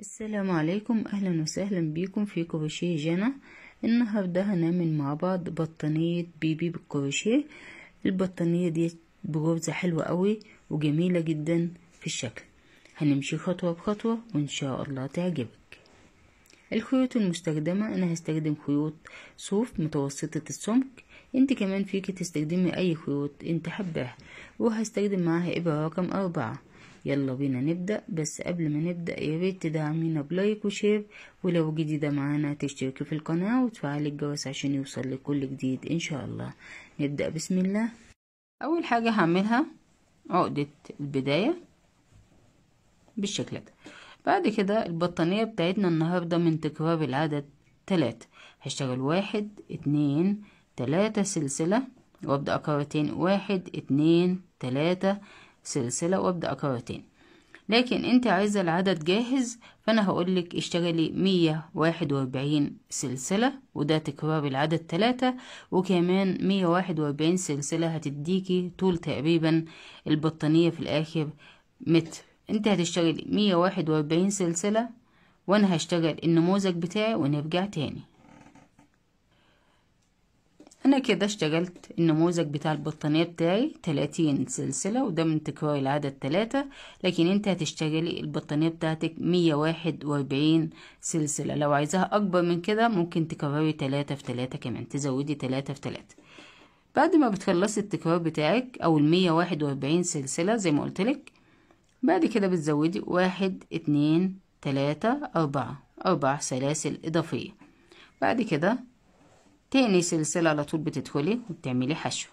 السلام عليكم اهلا وسهلا بيكم في كروشيه جنى النهارده هنعمل مع بعض بطانيه بيبي بالكروشيه البطانيه دي بروزه حلوه قوي وجميله جدا في الشكل هنمشي خطوه بخطوه وان شاء الله تعجبك الخيوط المستخدمه انا هستخدم خيوط صوف متوسطه السمك انت كمان فيكي تستخدمي اي خيوط انت حباها وهستخدم معاها ابره رقم أربعة يلا بينا نبدأ بس قبل ما نبدأ يا ريت تدعمينا بلايك وشير ولو جديدة معانا تشتركي في القناة وتفعلي الجرس عشان يوصل لكل جديد ان شاء الله نبدأ بسم الله اول حاجة هعملها عقدة البداية بالشكل ده بعد كده البطانية بتاعتنا النهاردة من تكرار العدد تلاتة هشتغل واحد اتنين تلاتة سلسلة وابدأ تاني واحد اتنين تلاتة سلسلة وابدأ أكرر تاني لكن انت عايزة العدد جاهز فانا هقولك اشتغلي مية واحد واربعين سلسلة وده تكرار العدد تلاتة وكمان مية واحد واربعين سلسلة هتديكي طول تقريبا البطانية في الاخر متر انت هتشتغلي مية واحد واربعين سلسلة وانا هشتغل النموذج بتاعي ونرجع تاني انا كده اشتغلت النموذج بتاع البطانية بتاعي تلاتين سلسلة وده من تكرار العدد تلاتة لكن انت هتشتغلي البطانية بتاعتك مية واحد واربعين سلسلة لو عايزاها اكبر من كده ممكن تكرري تلاتة في تلاتة كمان تزودي تلاتة في تلاتة بعد ما بتخلصي التكرار بتاعك او المية واحد واربعين سلسلة زي ما قلتلك بعد كده بتزودي واحد اتنين تلاتة اربعة اربع سلاسل اضافية بعد كده تاني سلسلة على طول بتدخلي وبتعملي حشو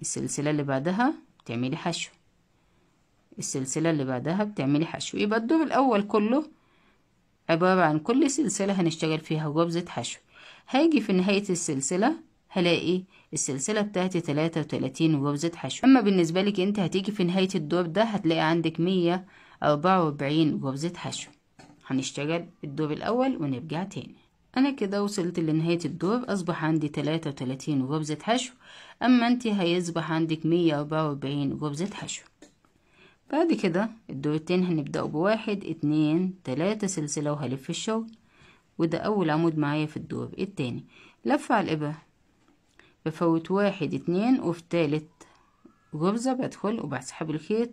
السلسلة اللي بعدها بتعملي حشو السلسلة اللي بعدها بتعملي حشو يبقى الدور الأول كله عبارة عن كل سلسلة هنشتغل فيها جبزة حشو هاجي في نهاية السلسلة هلاقي السلسلة بتاعتي تلاتة وتلاتين جبزة حشو أما بالنسبة لك انت هتيجي في نهاية الدور ده هتلاقي عندك مية أربعة وأربعين جبزة حشو هنشتغل الدور الأول ونرجع تاني أنا كده وصلت لنهاية الدور أصبح عندي تلاتة وتلاتين غرزة حشو أما أنت هيصبح عندك مية أربعة وأربعين غرزة حشو بعد كده الدور التاني هنبدأه بواحد اتنين تلاتة سلسلة وهلف الشغل وده أول عمود معايا في الدور التاني لف على الإبرة بفوت واحد اتنين وفي تالت غرزة بدخل وبسحب الخيط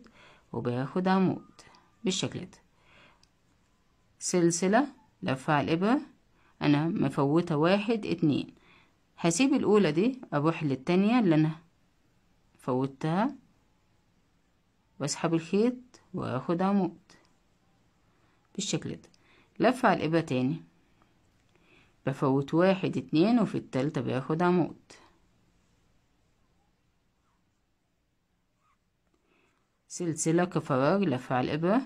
وباخد عمود بالشكل ده سلسلة لفها على الإبرة أنا مفوتة واحد اتنين هسيب الأولى دي أروح للتانية اللي أنا فوتها وأسحب الخيط وأخد عمود بالشكل ده لفة على الإبرة تاني بفوت واحد اتنين وفي التالتة باخد عمود سلسلة كفراغ لفة على الإبرة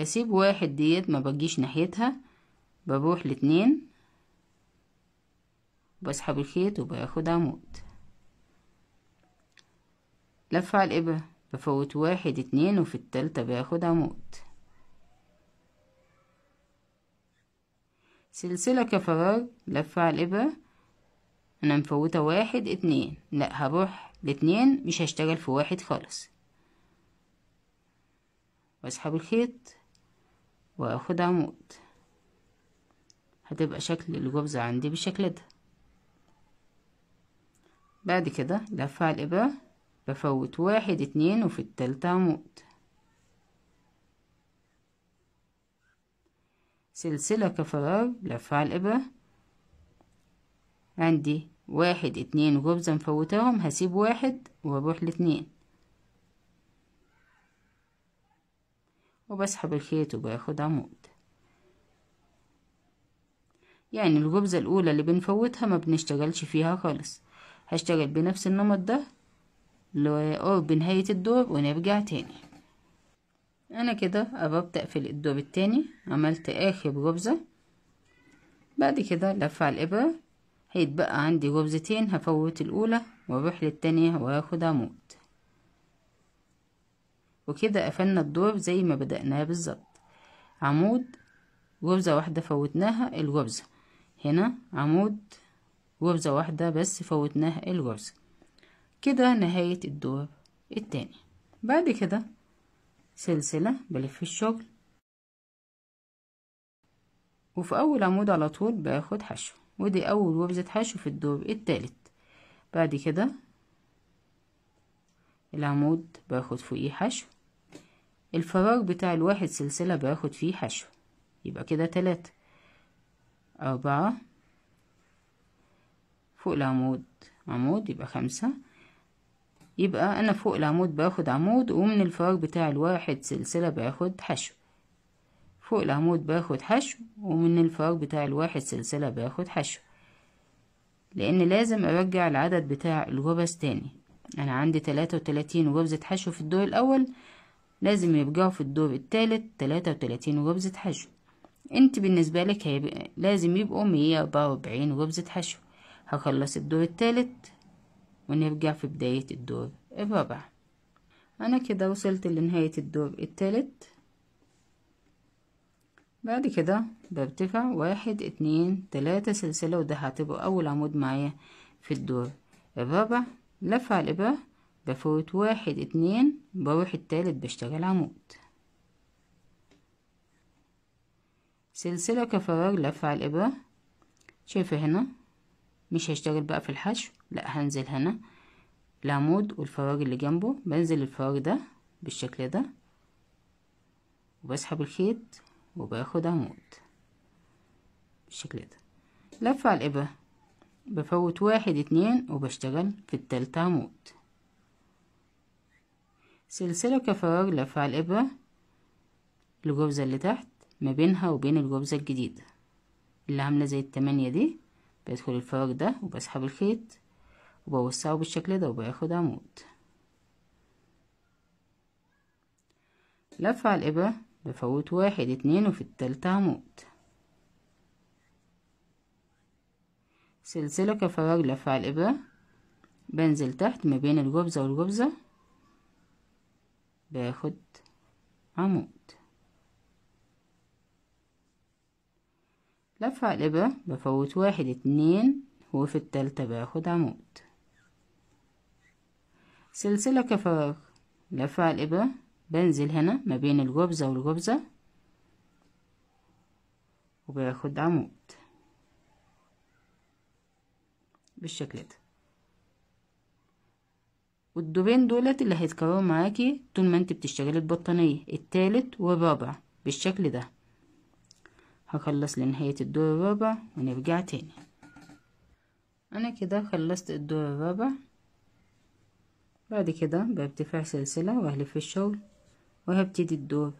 بسيب واحد ديت ما بجيش ناحيتها بروح لاتنين بسحب الخيط وباخد عمود لف على الإبرة بفوت واحد اتنين وفي التالتة باخد عمود سلسلة كفراغ لفة على الإبرة أنا مفوتة واحد اتنين لأ هروح لاتنين مش هشتغل في واحد خالص واسحب الخيط واخد عمود هتبقى شكل الجبزة عندي بالشكل ده بعد كده لفة على الإبرة بفوت واحد اتنين وفي التالتة عمود سلسلة كفراغ لفة على الإبرة عندي واحد اتنين جبزة مفوتاهم هسيب واحد واروح لاتنين وبسحب الخيط وباخد عمود يعني الجبزة الأولى اللي بنفوتها ما بنشتغلش فيها خالص هشتغل بنفس النمط ده لقرب بنهاية الدور ونرجع تاني أنا كده قربت أقفل الدور التاني عملت آخر جبزة بعد كده لف على الإبرة هيتبقى عندي جبزتين هفوت الأولى وأروح للتانية وآخد عمود وكده قفلنا الدور زي ما بدأناه بالظبط عمود غرزة واحدة فوتناها الغرزة هنا عمود غرزة واحدة بس فوتناها الغرزة كده نهاية الدور التاني بعد كده سلسلة بلف الشغل وفي أول عمود على طول باخد حشو ودي أول غرزة حشو في الدور التالت بعد كده العمود باخد فوقيه حشو الفراغ بتاع الواحد سلسلة باخد فيه حشو يبقى كده تلاتة أربعة فوق العمود عمود يبقى خمسة يبقى أنا فوق العمود باخد عمود ومن الفراغ بتاع الواحد سلسلة باخد حشو فوق العمود باخد حشو ومن الفراغ بتاع الواحد سلسلة باخد حشو لأن لازم أرجع العدد بتاع الغرز تاني أنا عندي تلاتة وتلاتين وجبزة حشو في الدور الأول لازم يبقوا في الدور التالت تلاتة وتلاتين وجبزة حشو انت بالنسبة لك هيبقى لازم يبقوا مية أربعة وأربعين وجبزة حشو هخلص الدور التالت ونرجع في بداية الدور الرابع أنا كده وصلت لنهاية الدور التالت بعد كده برتفع واحد اتنين تلاتة سلسلة وده هتبقى أول عمود معايا في الدور الرابع على الابرة بفوت واحد اتنين بروح التالت بشتغل عمود سلسلة كفراغ على الإبرة شايفة هنا مش هشتغل بقى في الحشو لا هنزل هنا العمود والفراغ اللي جنبه بنزل الفراغ ده بالشكل ده وبسحب الخيط وباخد عمود بالشكل ده لفة على الإبرة بفوت واحد اتنين وبشتغل في التالتة عمود سلسلة كفراغ لف على الإبرة الجوزة اللي تحت ما بينها وبين الجوزة الجديدة اللي عاملة زي التمانية دي بدخل الفراغ ده وبسحب الخيط وبوسعه بالشكل ده وباخد عمود لف على الإبرة بفوت واحد اتنين وفي التالتة عمود سلسلة كفراغ لفة على الإبرة بنزل تحت ما بين الجبزة والجبزة باخد عمود لفة على الإبرة بفوت واحد اتنين وفي التالتة باخد عمود سلسلة كفراغ لفة على الإبرة بنزل هنا ما بين الجبزة والجبزة وباخد عمود بالشكل ده والدوبين دولت اللي هيتكرروا معاكي طول ما انت بتشتغلي البطانية التالت والرابع بالشكل ده هخلص لنهاية الدور الرابع ونرجع تاني انا كده خلصت الدور الرابع بعد كده بارتفاع سلسلة وهلف الشغل وهبتدي الدور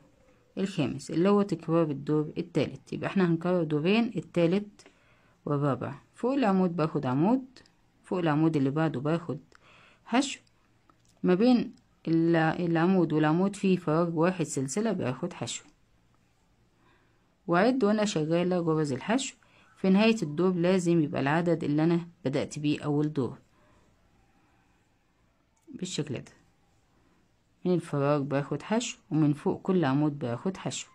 الخامس اللي هو تكرار الدور التالت يبقى احنا هنكرر دورين التالت والرابع فوق العمود باخد عمود فوق العمود اللي بعده باخد حشو ما بين العمود والعمود فيه فراغ واحد سلسلة باخد حشو وأعد وأنا شغالة غرز الحشو في نهاية الدور لازم يبقى العدد اللي أنا بدأت بيه أول دور بالشكل ده من الفراغ باخد حشو ومن فوق كل عمود باخد حشو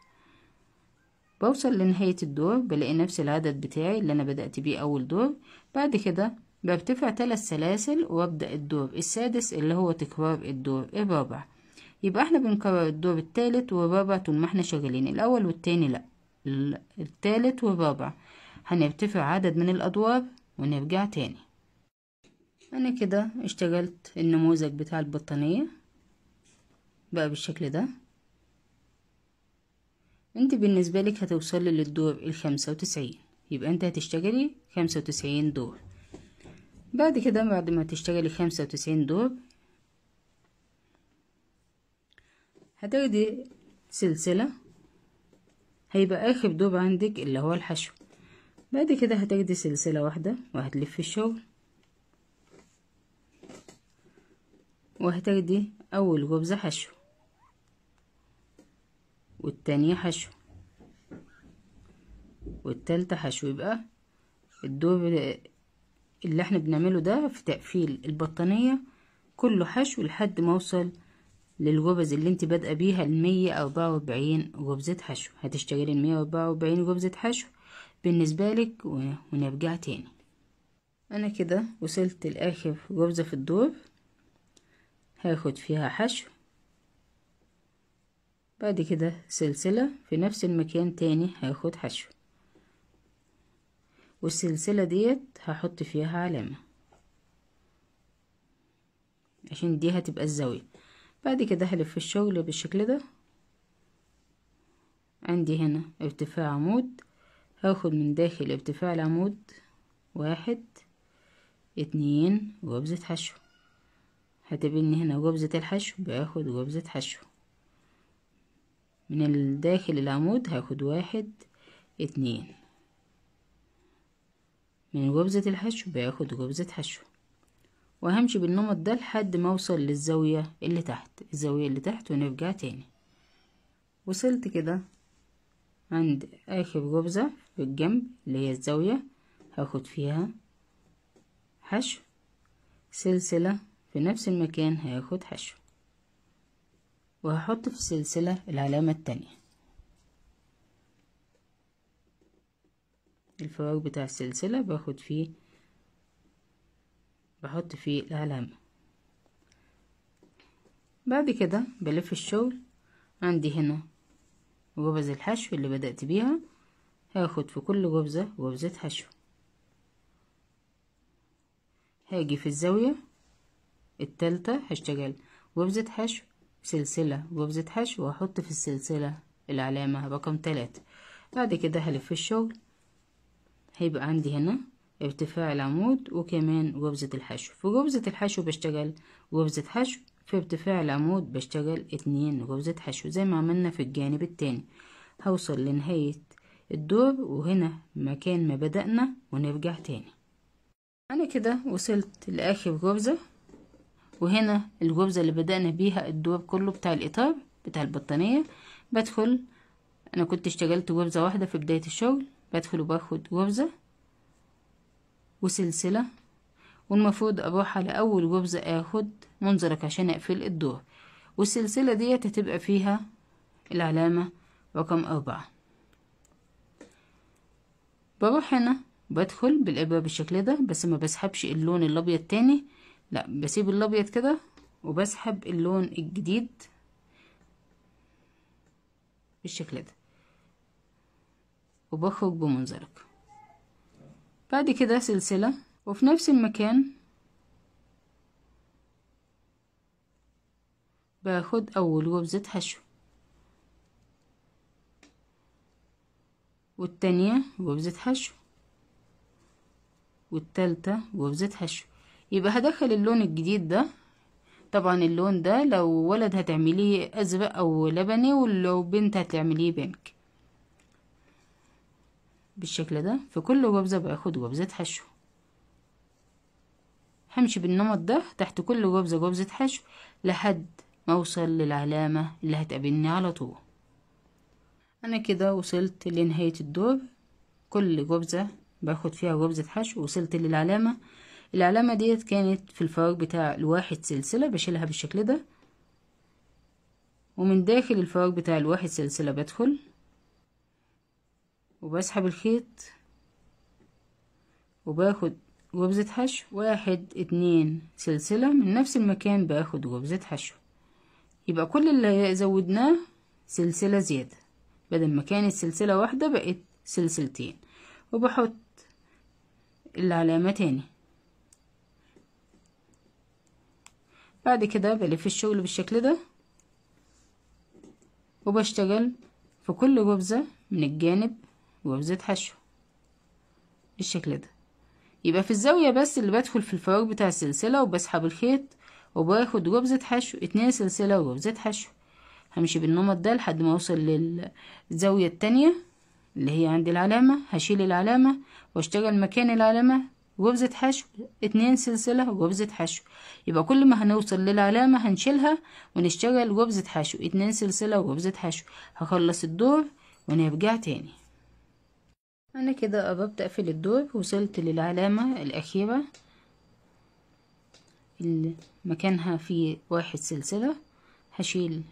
بوصل لنهاية الدور بلاقي نفس العدد بتاعي اللي أنا بدأت بيه أول دور بعد كده برتفع تلات سلاسل وأبدأ الدور السادس اللي هو تكرار الدور الرابع يبقى احنا بنكرر الدور التالت والرابع طول ما احنا شغالين الأول والتاني لأ التالت والرابع هنرتفع عدد من الأدوار ونرجع تاني أنا كده اشتغلت النموذج بتاع البطانية بقى بالشكل ده انت بالنسبة لك هتوصلي للدور الخمسة وتسعين يبقى انت هتشتغلي خمسة وتسعين دور بعد كده بعد ما تشتغلي خمسة وتسعين دور هتاخدي سلسلة هيبقى آخر دور عندك اللي هو الحشو بعد كده هتاخدي سلسلة واحدة وهتلفي الشغل وهتاخدي أول غرزة حشو والتانية حشو والتالتة حشو يبقى الدور اللي احنا بنعمله ده في تقفيل البطانية كله حشو لحد ما اوصل للغبز اللي انت بادئه بيها المية اربعة واربعين غبزة حشو هتشتغلي المية اربعة واربعين غبزة حشو بالنسبة لك ونرجع تاني انا كده وصلت لاخر غبزة في الدور هاخد فيها حشو بعد كده سلسلة في نفس المكان تاني هاخد حشو والسلسلة ديت هحط فيها علامة عشان دي هتبقى الزاوية بعد كده هلف الشغل بالشكل ده عندي هنا ارتفاع عمود هاخد من داخل ارتفاع العمود واحد اتنين وبزة حشو هتبني هنا جبزة الحشو باخد جبزة حشو من داخل العمود هاخد واحد اتنين من جبزة الحشو باخد جبزة حشو وهمشي بالنمط ده لحد ما اوصل للزاوية اللي تحت الزاوية اللي تحت ونرجع تاني وصلت كده عند اخر جبزة في الجنب اللي هي الزاوية هاخد فيها حشو سلسلة في نفس المكان هاخد حشو وهحط في السلسلة العلامة التانية الفراغ بتاع السلسلة باخد فيه بحط فيه العلامة بعد كده بلف الشغل عندي هنا غبز الحشو اللي بدأت بيها هاخد في كل غبزة غبزة حشو هاجي في الزاوية التالتة هشتغل غبزة حشو سلسلة وبزة حشو وأحط في السلسلة العلامة رقم تلاتة بعد كده هلف الشغل هيبقى عندي هنا ارتفاع العمود وكمان وبزة الحشو في وبزة الحشو بشتغل وبزة حشو في ارتفاع العمود بشتغل اتنين وبزة حشو زي ما عملنا في الجانب التاني هوصل لنهاية الدور وهنا مكان ما بدأنا ونرجع تاني أنا كده وصلت لآخر غرزة وهنا الجبزة اللي بدأنا بيها الدواب كله بتاع الإطار بتاع البطانية بدخل أنا كنت اشتغلت جبزة واحدة في بداية الشغل بدخل وباخد جبزة وسلسلة والمفروض أروح على أول جبزة أخد منظرك عشان أقفل الدور والسلسلة ديت هتبقى فيها العلامة رقم أربعة بروح هنا بدخل بالإبرة بالشكل ده بس ما بسحبش اللون الأبيض تاني لا بسيب الابيض كده وبسحب اللون الجديد بالشكل ده وبخرج بمنزلق بعد كده سلسلة وفي نفس المكان باخد اول غرزه حشو والتانية غرزه حشو والتالتة غرزه حشو يبقى هدخل اللون الجديد ده طبعا اللون ده لو ولد هتعمليه ازرق او لبني ولو بنت هتعمليه بينك بالشكل ده في كل غبزة باخد غبزة حشو همشي بالنمط ده تحت كل غبزة غبزة حشو لحد ما اوصل للعلامة اللي هتقابلني على طول انا كده وصلت لنهاية الدور كل غبزة باخد فيها غبزة حشو وصلت للعلامة العلامة ديت كانت في الفراغ بتاع الواحد سلسلة بشيلها بالشكل ده ومن داخل الفراغ بتاع الواحد سلسلة بدخل وبسحب الخيط وباخد ربزة حشو واحد اتنين سلسلة من نفس المكان باخد ربزة حشو يبقى كل اللي زودناه سلسلة زيادة بدل ما كانت سلسلة واحدة بقت سلسلتين وبحط العلامة تاني بعد كده بلف الشغل بالشكل ده وبشتغل في كل جبزة من الجانب جبزة حشو بالشكل ده يبقى في الزاوية بس اللي بدخل في الفراغ بتاع السلسلة وبسحب الخيط وباخد جبزة حشو اتنين سلسلة وجبزة حشو همشي بالنمط ده لحد ما اوصل للزاوية التانية اللي هي عند العلامة هشيل العلامة واشتغل مكان العلامة وبزة حشو اتنين سلسلة وبزة حشو يبقى كل ما هنوصل للعلامة هنشيلها ونشتغل وبزة حشو اتنين سلسلة وبزة حشو هخلص الدور ونرجع تاني انا كده قربت اقفل الدور وصلت للعلامة الاخيرة اللي مكانها في واحد سلسلة هشيل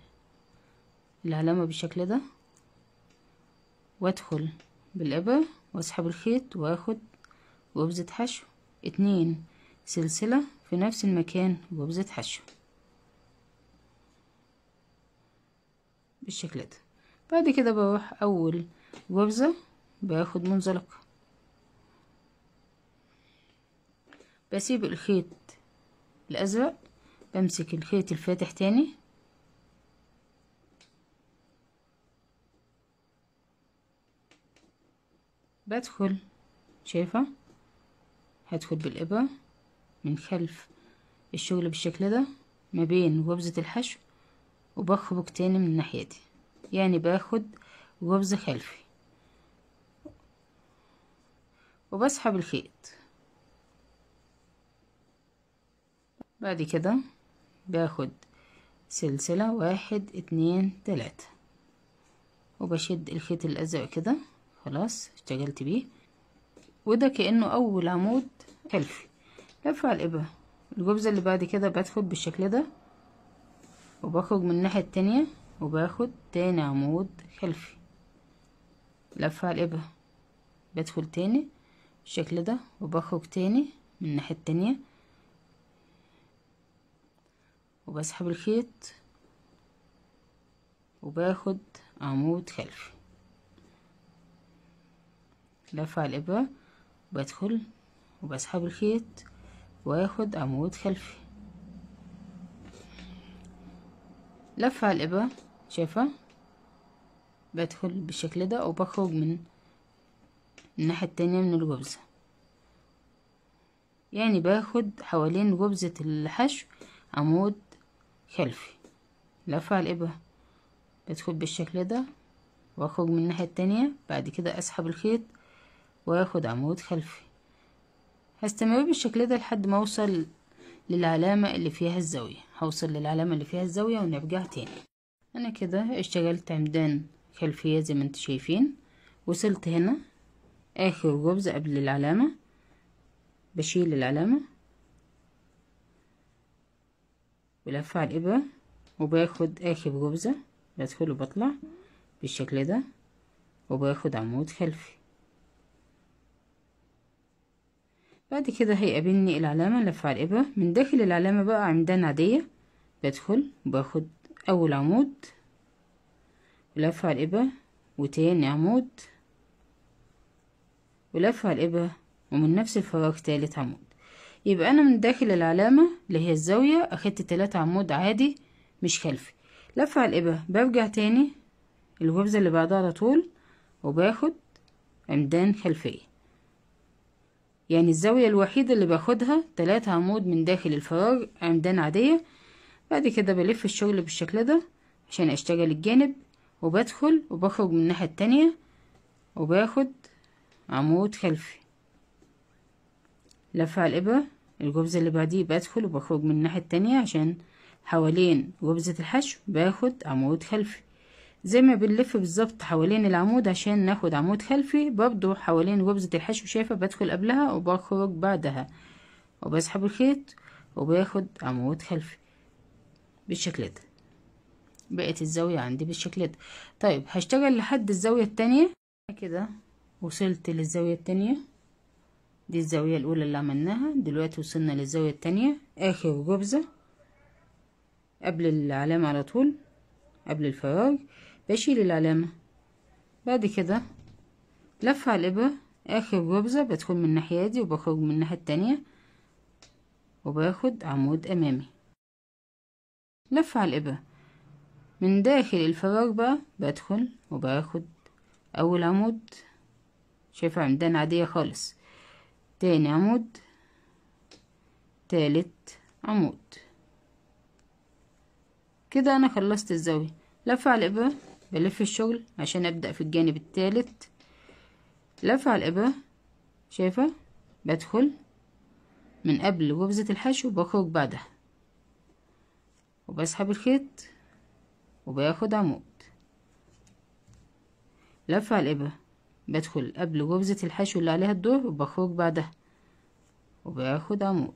العلامة بالشكل ده وادخل بالابر واسحب الخيط واخد وبزة حشو اتنين سلسلة في نفس المكان وبزة حشو بالشكل ده بعد كده بروح أول وبزة باخد منزلقة بسيب الخيط الأزرق بمسك الخيط الفاتح تاني بدخل شايفة هدخل بالإبرة من خلف الشغل بالشكل ده ما بين غبزة الحشو وبخبك تاني من الناحية دي يعني باخد غبزة خلفي وبسحب الخيط بعد كده باخد سلسلة واحد اتنين تلاتة وبشد الخيط الأزرق كده خلاص اشتغلت بيه وده كأنه أول عمود هيلثي لف على الابره الجبزه اللي بعد كده بدخل بالشكل ده وبخرج من الناحيه التانية وباخد تاني عمود خلفي لف على إيه الابره بدخل تاني بالشكل ده وبخرج تاني من الناحيه التانية وبسحب الخيط وباخد عمود خلفي لف على إيه الابره بدخل وبسحب الخيط واخد عمود خلفي لفة على الإبرة شايفة بدخل بالشكل ده وبخرج من الناحية التانية من الجبزة يعني باخد حوالين جبزة الحشو عمود خلفي لفة على الإبرة بدخل بالشكل ده واخرج من الناحية التانية بعد كده اسحب الخيط واخد عمود خلفي هستمر بالشكل ده لحد ما اوصل للعلامة اللي فيها الزاوية هوصل للعلامة اللي فيها الزاوية ونرجع تاني انا كده اشتغلت عمدان خلفية زي ما انتوا شايفين وصلت هنا اخر جبز قبل العلامة بشيل العلامة بلف على الإبرة وباخد آخر جبزة بدخل وبطلع بالشكل ده وباخد عمود خلفي بعد كده هيقابلني العلامة اللي في الإبرة من داخل العلامة بقى عمدان عادية بدخل باخد أول عمود ولف على الإبرة وتاني عمود ولف على الإبرة ومن نفس الفراغ تالت عمود يبقى أنا من داخل العلامة اللي هي الزاوية أخدت تلات عمود عادي مش خلفي لف على الإبرة برجع تاني الغرزة اللي بعدها على طول وباخد عمدان خلفية يعني الزاوية الوحيدة اللي باخدها تلاتة عمود من داخل الفراغ عمدان عادية بعد كده بلف الشغل بالشكل ده عشان اشتغل الجانب وبدخل وبخرج من الناحية التانية وباخد عمود خلفي لف على الإبرة الجبزة اللي بعديه بدخل وبخرج من الناحية التانية عشان حوالين جبزة الحشو باخد عمود خلفي زي ما بنلف بالظبط حوالين العمود عشان ناخد عمود خلفي برضو حوالين غرزة الحشو شايفة بدخل قبلها وبخرج بعدها وبسحب الخيط وباخد عمود خلفي بالشكل ده بقت الزاوية عندي بالشكل ده طيب هشتغل لحد الزاوية التانية كده وصلت للزاوية التانية دي الزاوية الأولى اللي عملناها دلوقتي وصلنا للزاوية التانية آخر غرزة قبل العلامة على طول قبل الفراغ بشيل العلامة بعد كده لف على الإبرة آخر غبزة بدخل من الناحية دي وبخرج من الناحية التانية وباخد عمود أمامي لف على الإبرة من داخل الفراغ بقى بدخل وباخد أول عمود شايفة عمدان عادية خالص تاني عمود تالت عمود كده أنا خلصت الزاوية لف على الإبرة بلف الشغل عشان ابدأ في الجانب التالت لف على الإبرة شايفة بدخل من قبل غرزة الحشو وبخرج بعدها وبسحب الخيط وباخد عمود لف على الإبرة بدخل قبل غرزة الحشو اللي عليها الدور وبخرج بعدها وباخد عمود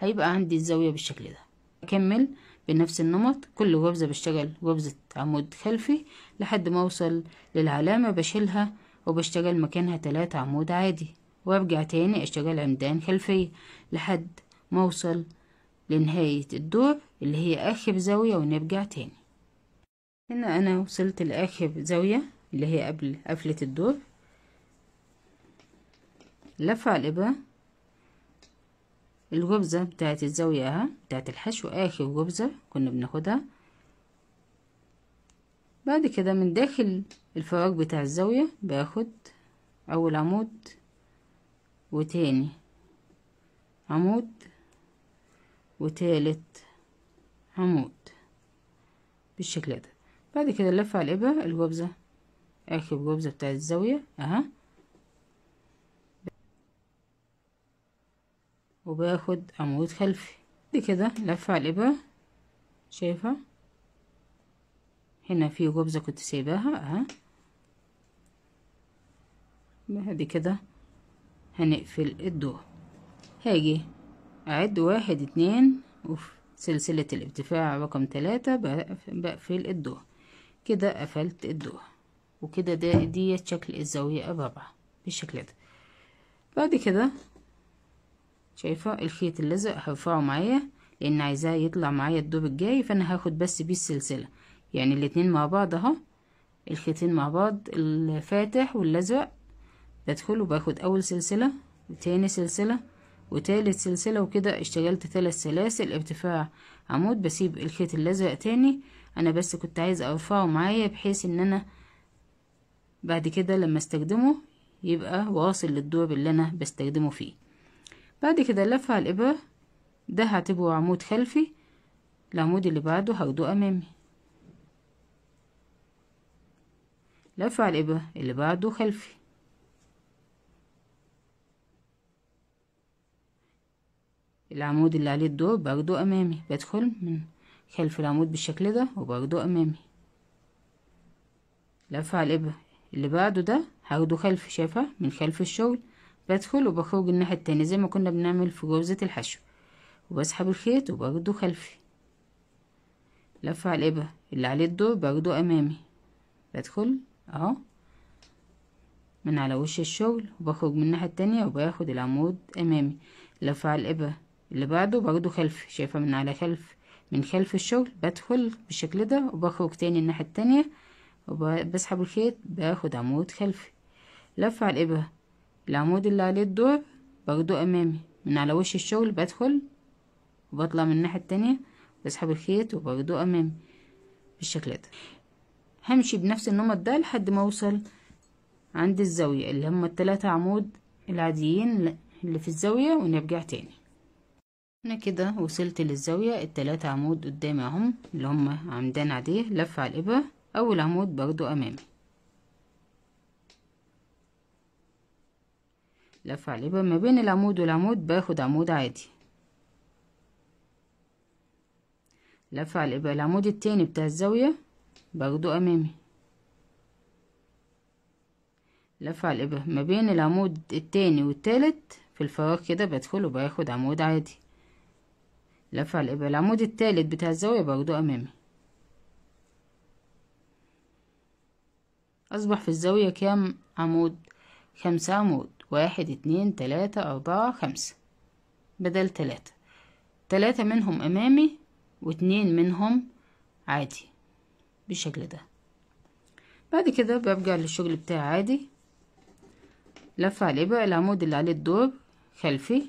هيبقى عندي الزاوية بالشكل ده أكمل بنفس النمط كل غبزة بشتغل غبزة عمود خلفي لحد ما اوصل للعلامة بشيلها وبشتغل مكانها تلات عمود عادي وارجع تاني اشتغل عمدان خلفية لحد ما اوصل لنهاية الدور اللي هي اخر زاوية ونرجع تاني هنا انا وصلت لاخر زاوية اللي هي قبل قفلة الدور لف على الابرة الجبزة بتاعت الزاوية اهي بتاعت الحشو اخر جبزة كنا بناخدها بعد كده من داخل الفراغ بتاع الزاوية باخد اول عمود وتاني عمود وتالت عمود بالشكل ده بعد كده نلف على الابرة الجبزة اخر جبزة بتاعت الزاوية اهي وباخد عمود خلفي بعد كده لفة على الإبرة شايفة هنا في غبزة كنت سايباها اها بعد كده هنقفل الدور هاجي أعد واحد اتنين وفي سلسلة الارتفاع رقم تلاتة بقفل الدور كده قفلت الدور وكده ده ديت شكل الزاوية الرابعة بالشكل ده بعد كده شايفة الخيط اللزق هرفعه معايا لان عايزاه يطلع معايا الدور الجاي فانا هاخد بس بيه السلسلة يعني الاتنين مع بعض اهو الخيطين مع بعض الفاتح والازرق بدخل وباخد اول سلسلة وتاني سلسلة وتالت سلسلة وكده اشتغلت ثلاث سلاسل ارتفاع عمود بسيب الخيط الازرق تاني انا بس كنت عايز ارفعه معايا بحيث ان انا بعد كده لما استخدمه يبقى واصل للدور اللي انا بستخدمه فيه بعد كده اللفة على الإبرة ده هعتبره عمود خلفي العمود اللي بعده هاخده أمامي لف على الإبرة اللي بعده خلفي العمود اللي عليه الدور باخده أمامي بدخل من خلف العمود بالشكل ده وباخده أمامي لف على الإبرة اللي بعده ده هاخده خلفي شايفة من خلف الشغل بدخل وبخرج الناحية التانية زي ما كنا بنعمل في جوزة الحشو وبسحب الخيط وبرده خلفي لفة على الإبرة اللي عليه الدور برده أمامي بدخل أهو من على وش الشغل وبخرج من الناحية التانية وباخد العمود أمامي لفة على الإبرة اللي بعده برده خلفي شايفة من على خلف من خلف الشغل بدخل بالشكل ده وبخرج تاني الناحية التانية وبسحب الخيط باخد عمود خلفي لفة على الإبرة العمود اللي عليه الدور باخده امامي من على وش الشغل بدخل وبطلع من الناحية التانية بسحب الخيط وباخده امامي بالشكل ده همشي بنفس النمط ده لحد ما اوصل عند الزاوية اللي هما التلاتة عمود العاديين اللي في الزاوية ونرجع تاني انا كده وصلت للزاوية التلاتة عمود قدامي اهم اللي هما عمدان عاديه لفة على الابرة اول عمود باخده امامي لف عليه ما بين العمود والعمود باخد عمود عادي لف على الإبقى العمود التاني بتاع الزاوية باخده أمامي لف على الابره ما بين العمود التاني والتالت في الفراغ كده بدخل وباخد عمود عادي لف على الابره العمود التالت بتاع الزاوية باخده أمامي أصبح في الزاوية كام عمود خمسة عمود واحد اتنين تلاتة أربعة خمسة بدل تلاتة تلاتة منهم أمامي واتنين منهم عادي بالشكل ده بعد كده برجع للشغل بتاعي عادي لف على الإبرة العمود اللي عليه الدور خلفي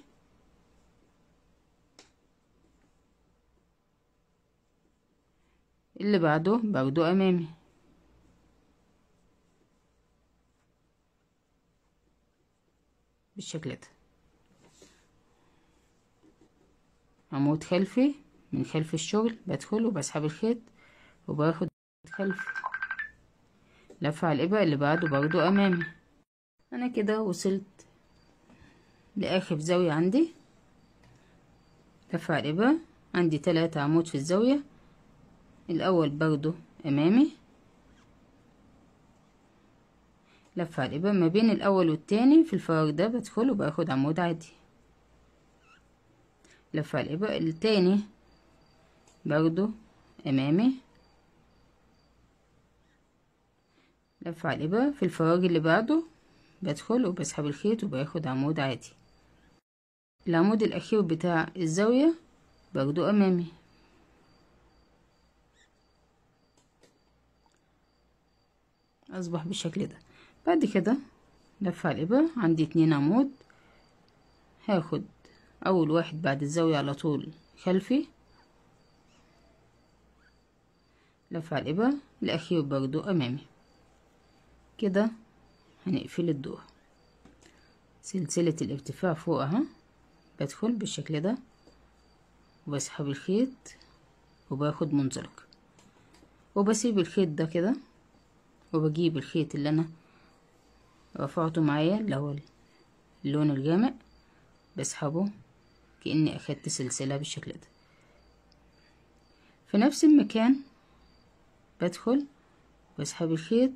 اللي بعده برضو أمامي بالشكل ده عمود خلفي من خلف الشغل بدخل وبسحب الخيط وباخد خلف لفة على الإبرة اللي بعده برضو أمامي أنا كده وصلت لآخر زاوية عندي لفة على الإبرة عندي تلاتة عمود في الزاوية الأول برضو أمامي لفة يبقى ما بين الاول والتاني في الفراغ ده بدخل وباخد عمود عادي لفة يبقى التاني برضو امامي لف على في الفراغ اللي بعده بدخل وبسحب الخيط وباخد عمود عادي العمود الاخير بتاع الزاوية برضو امامي اصبح بالشكل ده بعد كده لفة الإبرة عندي اتنين عمود هاخد أول واحد بعد الزاوية على طول خلفي لف على الإبرة الأخير برضو أمامي كده هنقفل الدور سلسلة الارتفاع فوقها بدخل بالشكل ده وبسحب الخيط وباخد منزلق وبسيب الخيط ده كده وبجيب الخيط اللي أنا رفعته معايا اللي هو اللون الغامق بسحبه كأني أخدت سلسلة بالشكل ده في نفس المكان بدخل بسحب الخيط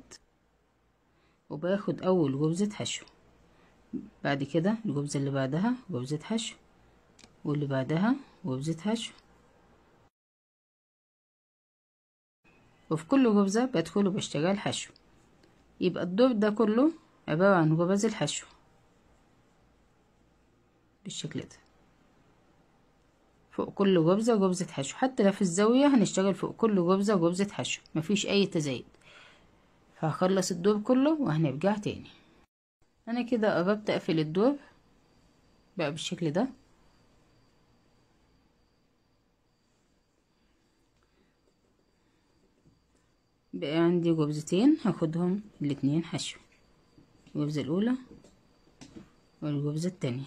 وباخد أول جبزة حشو بعد كده الجبزة اللي بعدها جبزة حشو واللي بعدها جبزة حشو وفي كل جبزة بدخل وبشتغل حشو يبقى الدور ده كله عبارة عن غرز الحشو بالشكل ده فوق كل غرزة غرزة حشو حتى لو في الزاوية هنشتغل فوق كل غرزة غرزة حشو مفيش أي تزايد هخلص الدور كله وهنرجع تاني أنا كده قربت أقفل الدور بقى بالشكل ده بقى عندي غرزتين هاخدهم الاتنين حشو الجبزة الأولى والجبزة التانية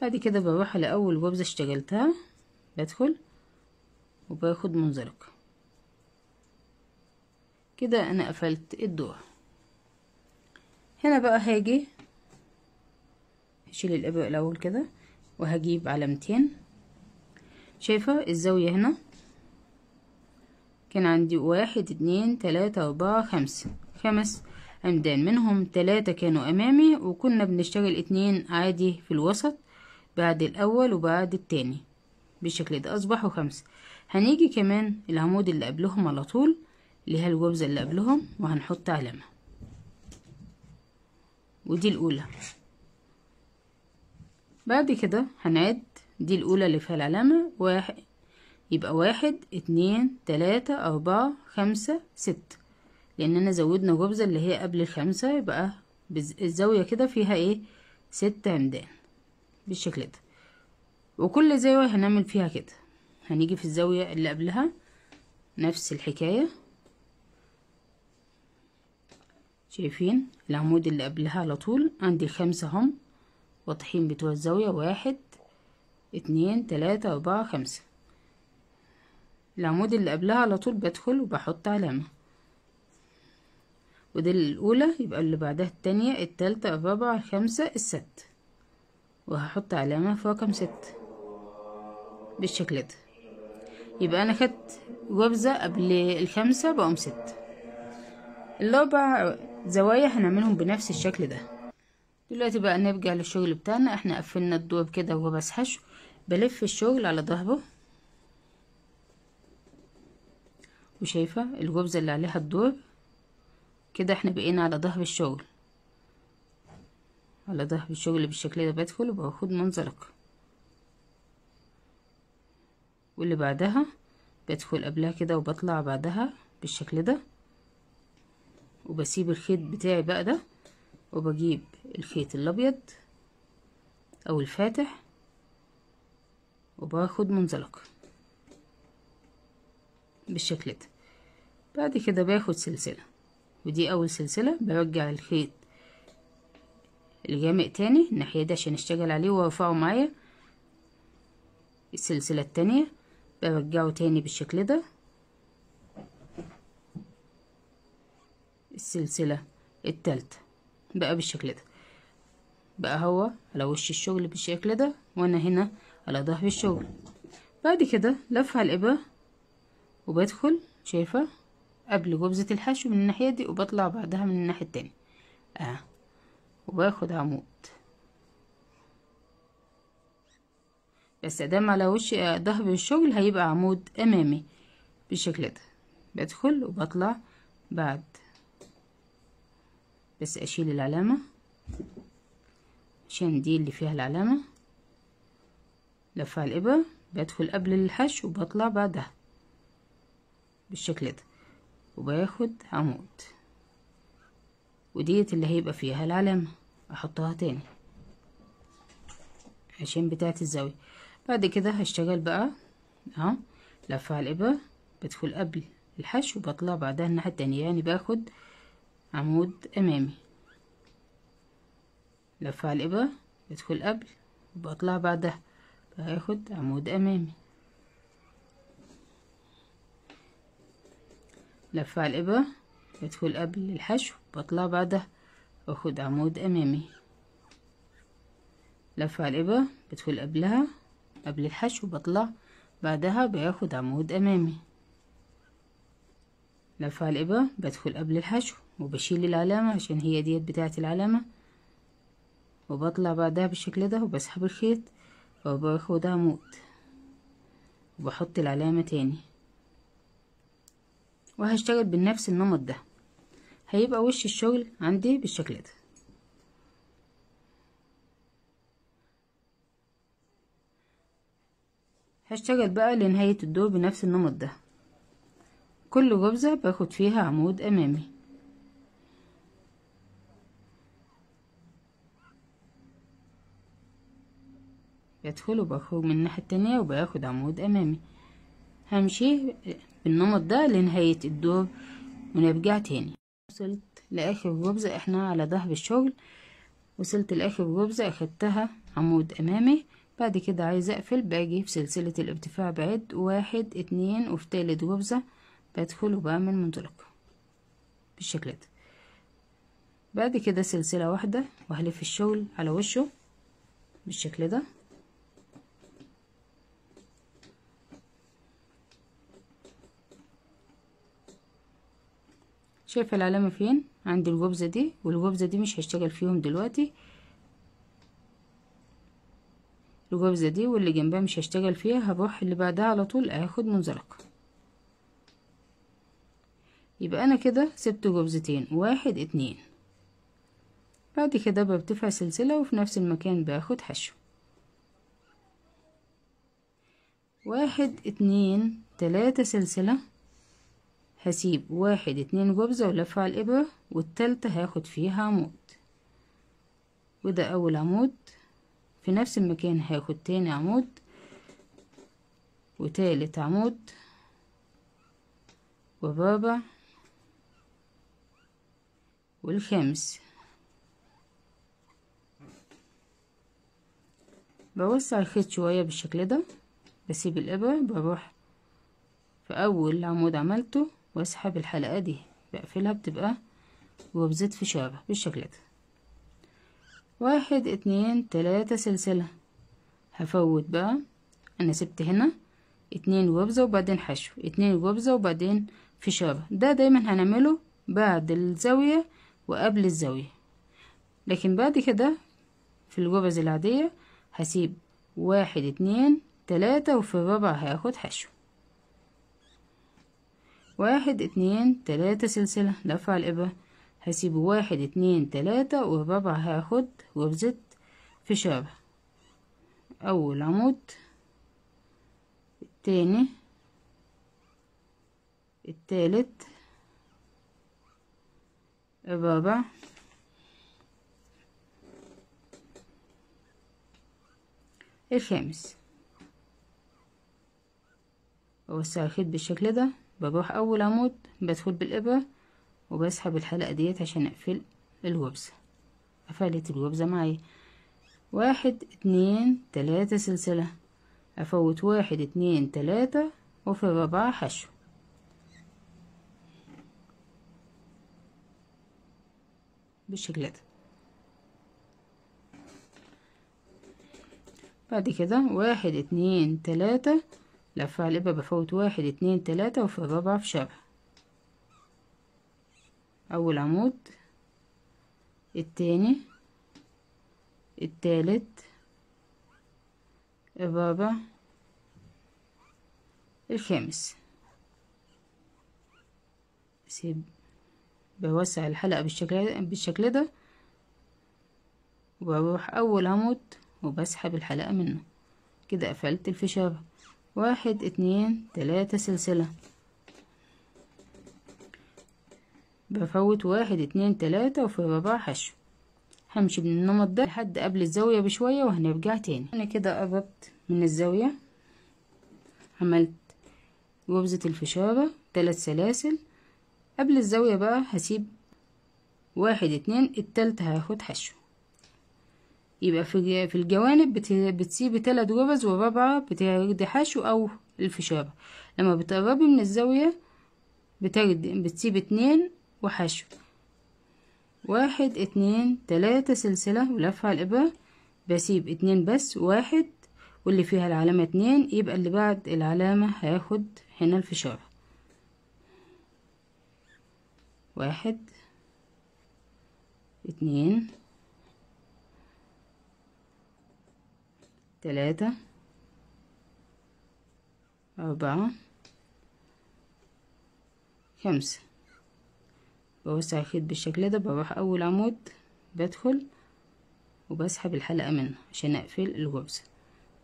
بعد كده بروح لأول جبزة اشتغلتها بدخل وباخد منزلق كده أنا قفلت الدور هنا بقى هاجي هشيل الإبرة الأول كده وهجيب علامتين شايفة الزاوية هنا كان عندي واحد اتنين تلاتة أربعة خمسة خمس عمدان منهم تلاتة كانوا أمامي وكنا بنشتغل اتنين عادي في الوسط بعد الأول وبعد التاني بالشكل ده أصبحوا خمسة هنيجي كمان العمود اللي قبلهم على طول هي الوبزة اللي قبلهم وهنحط علامة ودي الأولى بعد كده هنعد دي الأولى اللي فيها العلامة واحد يبقى واحد اتنين تلاتة أربعة خمسة ستة لأننا يعني زودنا جبزة اللي هي قبل الخمسة يبقى الزاوية كده فيها ايه ست عمدان بالشكل ده وكل زاوية هنعمل فيها كده هنيجي في الزاوية اللي قبلها نفس الحكاية شايفين العمود اللي قبلها على طول عندي خمسة هم واضحين بتوع الزاوية واحد اتنين تلاتة اربعة خمسة العمود اللي قبلها على طول بدخل وبحط علامة ودي الأولى يبقى اللي بعدها التانية التالتة الرابعة الخامسة الست وهحط علامة في رقم ست بالشكل ده يبقى أنا خدت وبزة قبل الخمسة بقوم ست الأربع زوايا هنعملهم بنفس الشكل ده دلوقتي بقى نرجع للشغل بتاعنا احنا قفلنا الدور كده وبس حشو بلف الشغل على ظهره وشايفة الوبزة اللي عليها الدور كده احنا بقينا على ظهر الشغل على ظهر الشغل بالشكل ده بدخل وباخد منزلق واللي بعدها بدخل قبلها كده وبطلع بعدها بالشكل ده وبسيب الخيط بتاعي بقى ده وبجيب الخيط الابيض او الفاتح وباخد منزلق بالشكل ده بعد كده باخد سلسله ودي اول سلسلة برجع الخيط الجامع تاني الناحية دي عشان اشتغل عليه وارفعه معايا السلسلة التانية برجعه تاني بالشكل ده السلسلة التالتة بقى بالشكل ده بقى هو على وش الشغل بالشكل ده وانا هنا على ظهر الشغل بعد كده لف على الابرة وبدخل شايفة قبل غبزة الحشو من الناحية دي وبطلع بعدها من الناحية التانية اه وباخد عمود بس ادام على وش آه، ظهر الشغل هيبقى عمود امامي بالشكل ده بدخل وبطلع بعد بس اشيل العلامة عشان دي اللي فيها العلامة لفها على الإبرة بدخل قبل الحشو وبطلع بعدها بالشكل ده وباخد عمود وديت اللي هيبقى فيها العلامة احطها تاني عشان بتاعت الزاوية بعد كده هشتغل بقى اهو لفة على الإبرة بدخل قبل الحشو وبطلع بعدها الناحية التانية يعني باخد عمود أمامي لفة على الإبرة بدخل قبل وبطلع بعدها باخد عمود أمامي لفة على الإبرة بدخل قبل الحشو بطلع بعده واخد عمود أمامي لفة على الإبرة بدخل قبلها قبل الحشو بطلع بعدها باخد عمود أمامي لفة على الإبرة بدخل قبل الحشو وبشيل العلامة عشان هي ديت بتاعة العلامة وبطلع بعدها بالشكل ده وبسحب الخيط وباخد عمود وبحط العلامة تاني وهشتغل بنفس النمط ده هيبقى وش الشغل عندي بالشكل ده هشتغل بقى لنهاية الدور بنفس النمط ده كل غرزة باخد فيها عمود أمامي بدخل وبخرج من الناحية التانية وباخد عمود أمامي همشي بالنمط ده لنهاية الدور ونرجع تاني وصلت لآخر ربزة احنا على ظهر الشغل وصلت لآخر ربزة اخدتها عمود أمامي بعد كده عايزة أقفل باجي في سلسلة الارتفاع بعد واحد اتنين وفي تالت ربزة بدخل وبعمل منطلقة بالشكل ده بعد كده سلسلة واحدة وهلف الشغل على وشه بالشكل ده شايفه العلامه فين عند الجبزه دي والجبزه دي مش هشتغل فيهم دلوقتي الجبزه دي واللي جنبها مش هشتغل فيها هروح اللي بعدها على طول اخد منزلقه يبقى انا كده سبت جبزتين واحد اتنين بعد كده برتفع سلسله وفي نفس المكان باخد حشو واحد اتنين تلاتة سلسله هسيب واحد اتنين جبزة ولف على الإبرة والتالتة هاخد فيها عمود وده أول عمود في نفس المكان هاخد تاني عمود وتالت عمود والرابع والخامس بوسع الخيط شوية بالشكل ده بسيب الإبرة بروح في أول عمود عملته واسحب الحلقة دي بقفلها بتبقى وبزيت في بالشكل ده واحد اتنين تلاتة سلسلة هفوت بقى انا سبت هنا اتنين وبزة وبعدين حشو اتنين وبزة وبعدين في شابة ده دايما هنعمله بعد الزاوية وقبل الزاوية لكن بعد كده في الوبز العادية هسيب واحد اتنين تلاتة وفي الرابع هاخد حشو واحد اتنين تلاتة سلسلة لفع الإبرة هسيب واحد اتنين تلاتة والرابعة هاخد في فشار أول عمود التاني التالت الرابع الخامس أوسع الخيط بالشكل ده بروح اول عمود بدخل بالابرة وبسحب الحلقة ديت عشان اقفل الوبزة قفلت الوبزة معايا واحد اتنين تلاتة سلسلة افوت واحد اتنين تلاتة وفي الرابعة حشو بالشكل ده بعد كده واحد اتنين تلاتة لفة على الإبرة بفوت واحد اتنين تلاتة وفي الرابعة في شبه أول عمود التاني التالت الرابع الخامس سيب بوسع الحلقة بالشكل بالشكل ده وبروح أول عمود وبسحب الحلقة منه كده قفلت الفشارة واحد اتنين تلاتة سلسلة بفوت واحد اتنين تلاتة وفي الرابعة حشو همشي بالنمط ده لحد قبل الزاوية بشوية وهنرجع تاني انا كده قربت من الزاوية عملت غرزة الفشارة تلات سلاسل قبل الزاوية بقى هسيب واحد اتنين التالتة هاخد حشو يبقى في في الجوانب بتسيبي تلات جبز ورابعة بتاخدي حشو أو الفشار لما بتقربي من الزاوية بتاخدي بتسيبي اتنين وحشو واحد اتنين تلاتة سلسلة ولفة على الإبرة بسيب اتنين بس واحد واللي فيها العلامة اتنين يبقى اللي بعد العلامة هياخد هنا الفشار واحد اتنين تلاتة أربعة خمسة بوسع الخيط بالشكل ده بروح أول عمود بدخل وبسحب الحلقة منه عشان أقفل الغرزة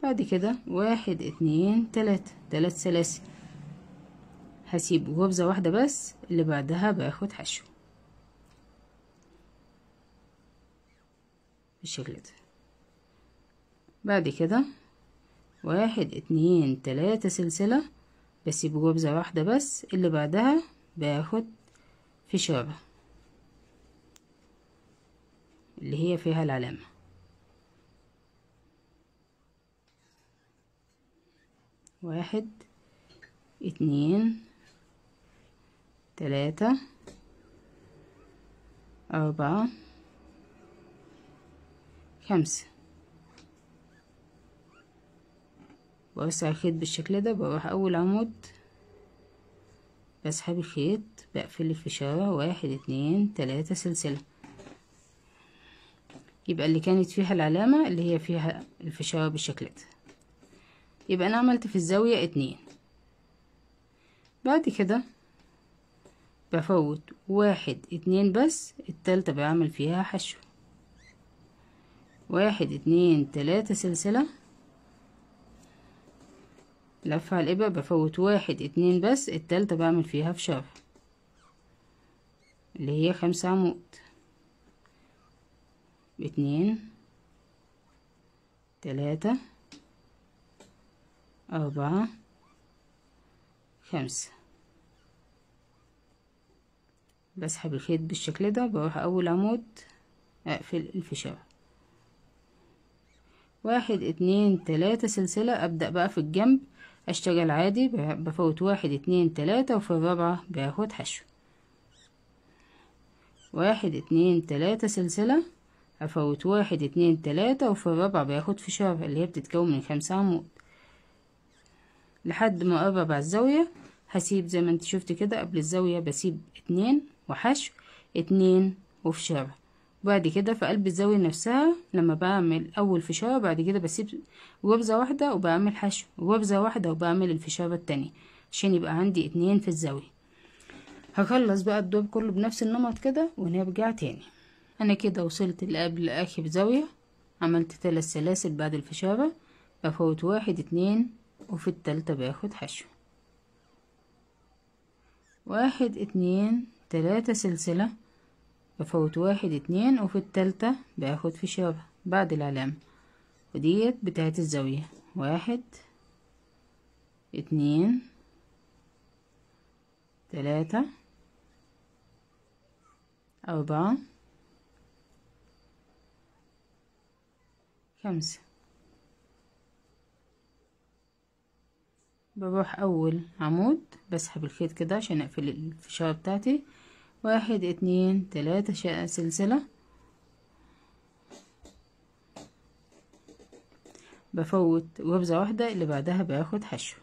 بعد كده واحد اتنين تلاتة تلات سلاسل هسيب غرزة واحدة بس اللي بعدها باخد حشو بالشكل ده بعد كده واحد اتنين تلاتة سلسلة بسيب جبزة واحدة بس اللي بعدها باخد فشارة اللي هي فيها العلامة واحد اتنين تلاتة أربعة خمسة بوسع الخيط بالشكل ده بروح اول عمود بسحب الخيط بقفل الفشارة واحد اتنين تلاتة سلسلة يبقى اللي كانت فيها العلامة اللي هي فيها الفشارة بالشكل ده يبقى انا عملت في الزاوية اتنين بعد كده بفوت واحد اتنين بس التالتة بعمل فيها حشو واحد اتنين تلاتة سلسلة لفة على الإبر بفوت واحد اتنين بس التالتة بعمل فيها في شرح اللي هي خمسة عمود اتنين تلاتة أربعة خمسة بسحب الخيط بالشكل ده بروح أول عمود أقفل الفشار واحد اتنين تلاتة سلسلة أبدأ بقى في الجنب اشتغل عادي بفوت واحد اتنين تلاتة وفي الرابعة باخد حشو واحد اتنين تلاتة سلسلة افوت واحد اتنين تلاتة وفي الرابعة باخد فشار اللي هي بتتكون من خمسة عمود لحد ما اقرب على الزاوية هسيب زي ما انت شفت كده قبل الزاوية بسيب اتنين وحشو اتنين وفشار بعد كده في قلب الزاوية نفسها لما بعمل أول فشاوة بعد كده بسيب وبزة واحدة وبعمل حشو وبزة واحدة وبعمل الفشارة التانية عشان يبقى عندي اتنين في الزاوية هخلص بقى الدوب كله بنفس النمط كده ونرجع تاني أنا كده وصلت لقبل آخر زاوية عملت ثلاث سلاسل بعد الفشارة بفوت واحد اتنين وفي التالتة باخد حشو واحد اتنين تلاتة سلسلة بفوت واحد اتنين وفي التالتة باخد في شبه بعد العلامة وديت بتاعت الزاوية واحد اتنين تلاتة أربعة خمسة بروح أول عمود بسحب الخيط كده عشان أقفل الفشار بتاعتي واحد اتنين تلاتة سلسلة بفوت وبزة واحدة اللي بعدها باخد حشو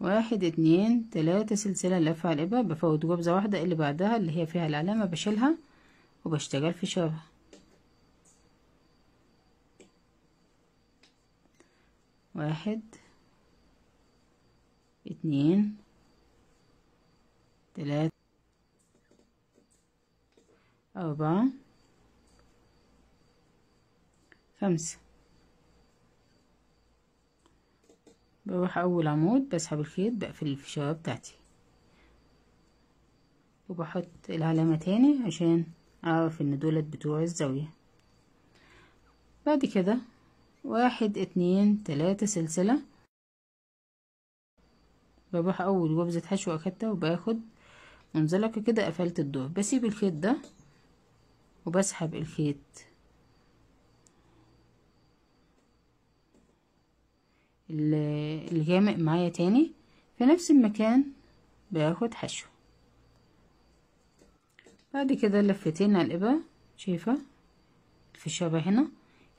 واحد اتنين تلاتة سلسلة لفة على الإبرة بفوت وبزة واحدة اللي بعدها اللي هي فيها العلامة بشيلها وبشتغل في شبه واحد اتنين تلاتة أربعة خمسة بروح أول عمود بسحب الخيط بقفل الفشارة بتاعتي وبحط العلامة تاني عشان أعرف إن دولت بتوع الزاوية بعد كده واحد اتنين تلاتة سلسلة بروح أول غرزة حشو أخدتها وباخد منزلقة كده قفلت الدور بسيب الخيط ده وبسحب الخيط الغامق معايا تاني في نفس المكان باخد حشو بعد كده لفتين على الإبرة شايفة الفشابة هنا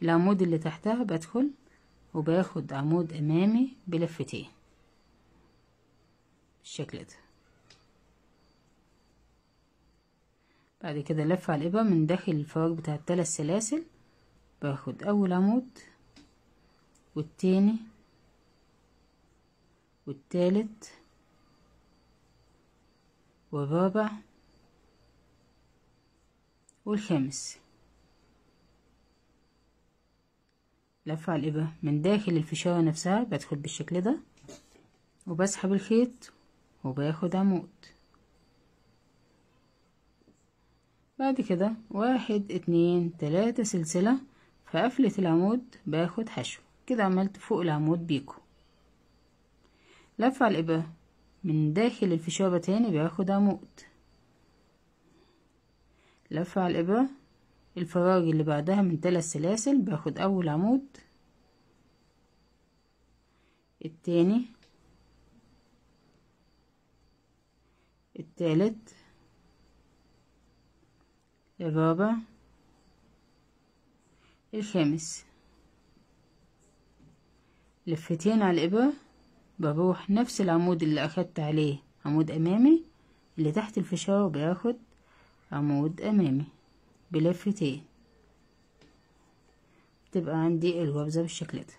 العمود اللي تحتها بدخل وباخد عمود أمامي بلفتين بالشكل ده بعد كده لف على الإبرة من داخل الفراغ بتاع التلات سلاسل باخد أول عمود والتاني والتالت والرابع والخامس لف على الإبرة من داخل الفشارة نفسها بدخل بالشكل ده وبسحب الخيط وباخد عمود بعد كده واحد اتنين تلاتة سلسلة في قفلة العمود باخد حشو كده عملت فوق العمود بيكو لف على الإبرة من داخل الفشابة تاني باخد عمود لف على الإبرة الفراغ اللي بعدها من تلات سلاسل باخد أول عمود التاني التالت الرابع الخامس لفتين على الإبرة بروح نفس العمود اللي أخدت عليه عمود أمامي اللي تحت الفشار باخد عمود أمامي بلفتين تبقى عندي الغرزه بالشكل ده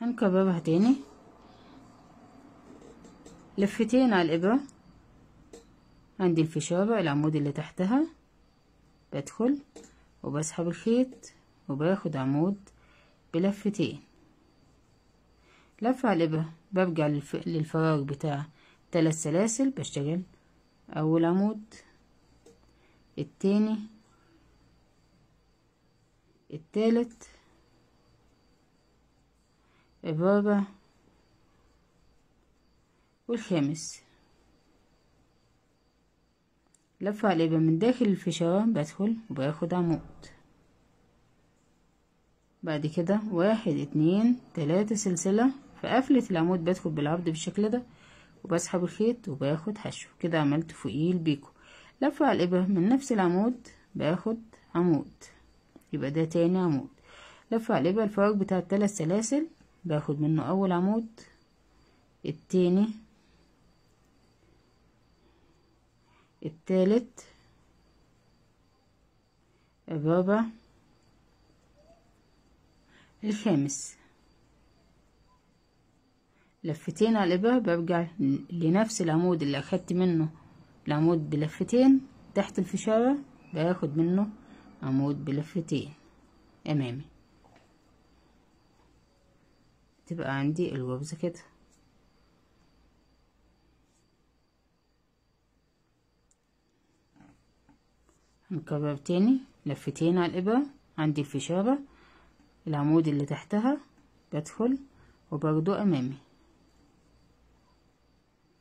هنكررها تاني لفتين على الإبرة عندي الفشارة العمود اللي تحتها بدخل وبسحب الخيط وباخد عمود بلفتين لفة على الإبرة برجع للفراغ بتاع ثلاث سلاسل بشتغل أول عمود التاني التالت الرابع والخامس لفة الابرة من داخل الفشاره بدخل وباخد عمود بعد كده واحد اتنين تلاتة سلسلة في قفلة العمود بدخل بالعرض بالشكل ده وبسحب الخيط وباخد حشو كده عملت فوقيه البيكو لفة الابرة من نفس العمود باخد عمود يبقى ده تاني عمود لفة الابرة الفراغ بتاع التلات سلاسل باخد منه اول عمود التاني التالت الرابع الخامس لفتين على الإبرة برجع لنفس العمود اللي أخدت منه العمود بلفتين تحت الفشارة باخد منه عمود بلفتين أمامي تبقى عندي الغرزة كده نكرر تاني لفتين على الإبرة عندي الفشابة العمود اللي تحتها بدخل وبرضو أمامي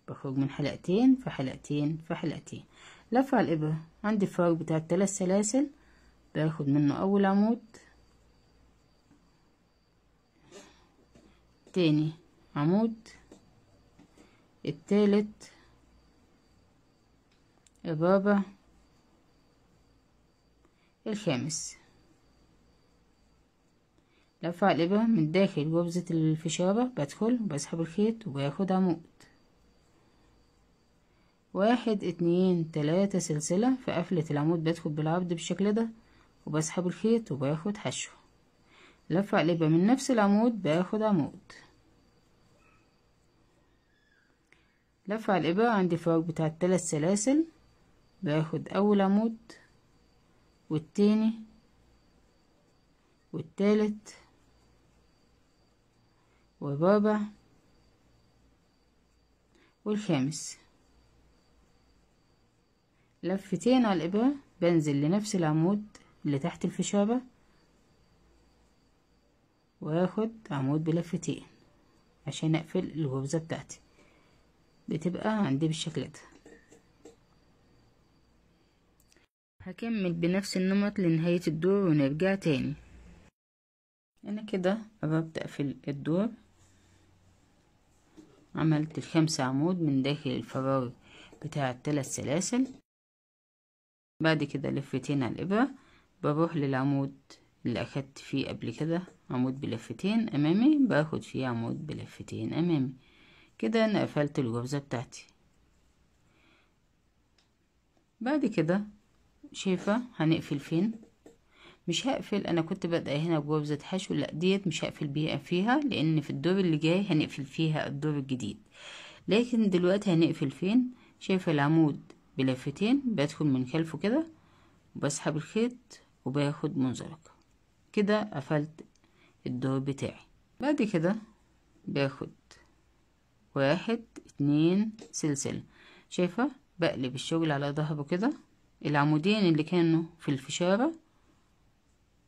بخرج من حلقتين في حلقتين في حلقتين لف على الإبرة عندي الفرق بتاع التلات سلاسل باخد منه أول عمود تاني عمود التالت الرابع الخامس لفة على من داخل جبزة الفشارة بدخل وبسحب الخيط وباخد عمود واحد اتنين تلاتة سلسلة في قفلة العمود بدخل بالعرض بالشكل ده وبسحب الخيط وباخد حشو لفة على من نفس العمود باخد عمود لفة على عندي فراغ بتاع التلات سلاسل باخد أول عمود والتاني والتالت والرابع والخامس لفتين على الإبرة بنزل لنفس العمود اللي تحت الفشارة واخد عمود بلفتين عشان اقفل الغرزة بتاعتي بتبقى عندي بالشكل ده هكمل بنفس النمط لنهاية الدور ونرجع تاني انا كده قربت اقفل الدور عملت الخمس عمود من داخل الفراغ بتاع الثلاث سلاسل بعد كده لفتين على الابرة بروح للعمود اللي اخدت فيه قبل كده عمود بلفتين امامي باخد فيه عمود بلفتين امامي كده انا قفلت الغرزة بتاعتي بعد كده شايفة هنقفل فين مش هقفل انا كنت بادئه هنا بوبزة حشو لا ديت مش هقفل بيها فيها لان في الدور اللي جاي هنقفل فيها الدور الجديد لكن دلوقتي هنقفل فين شايفة العمود بلفتين بدخل من خلفه كده وبسحب الخيط وباخد منزلقة كده قفلت الدور بتاعي بعد كده باخد واحد اتنين سلسلة شايفة بقلب الشغل على ظهره كده العمودين اللي كانوا في الفشارة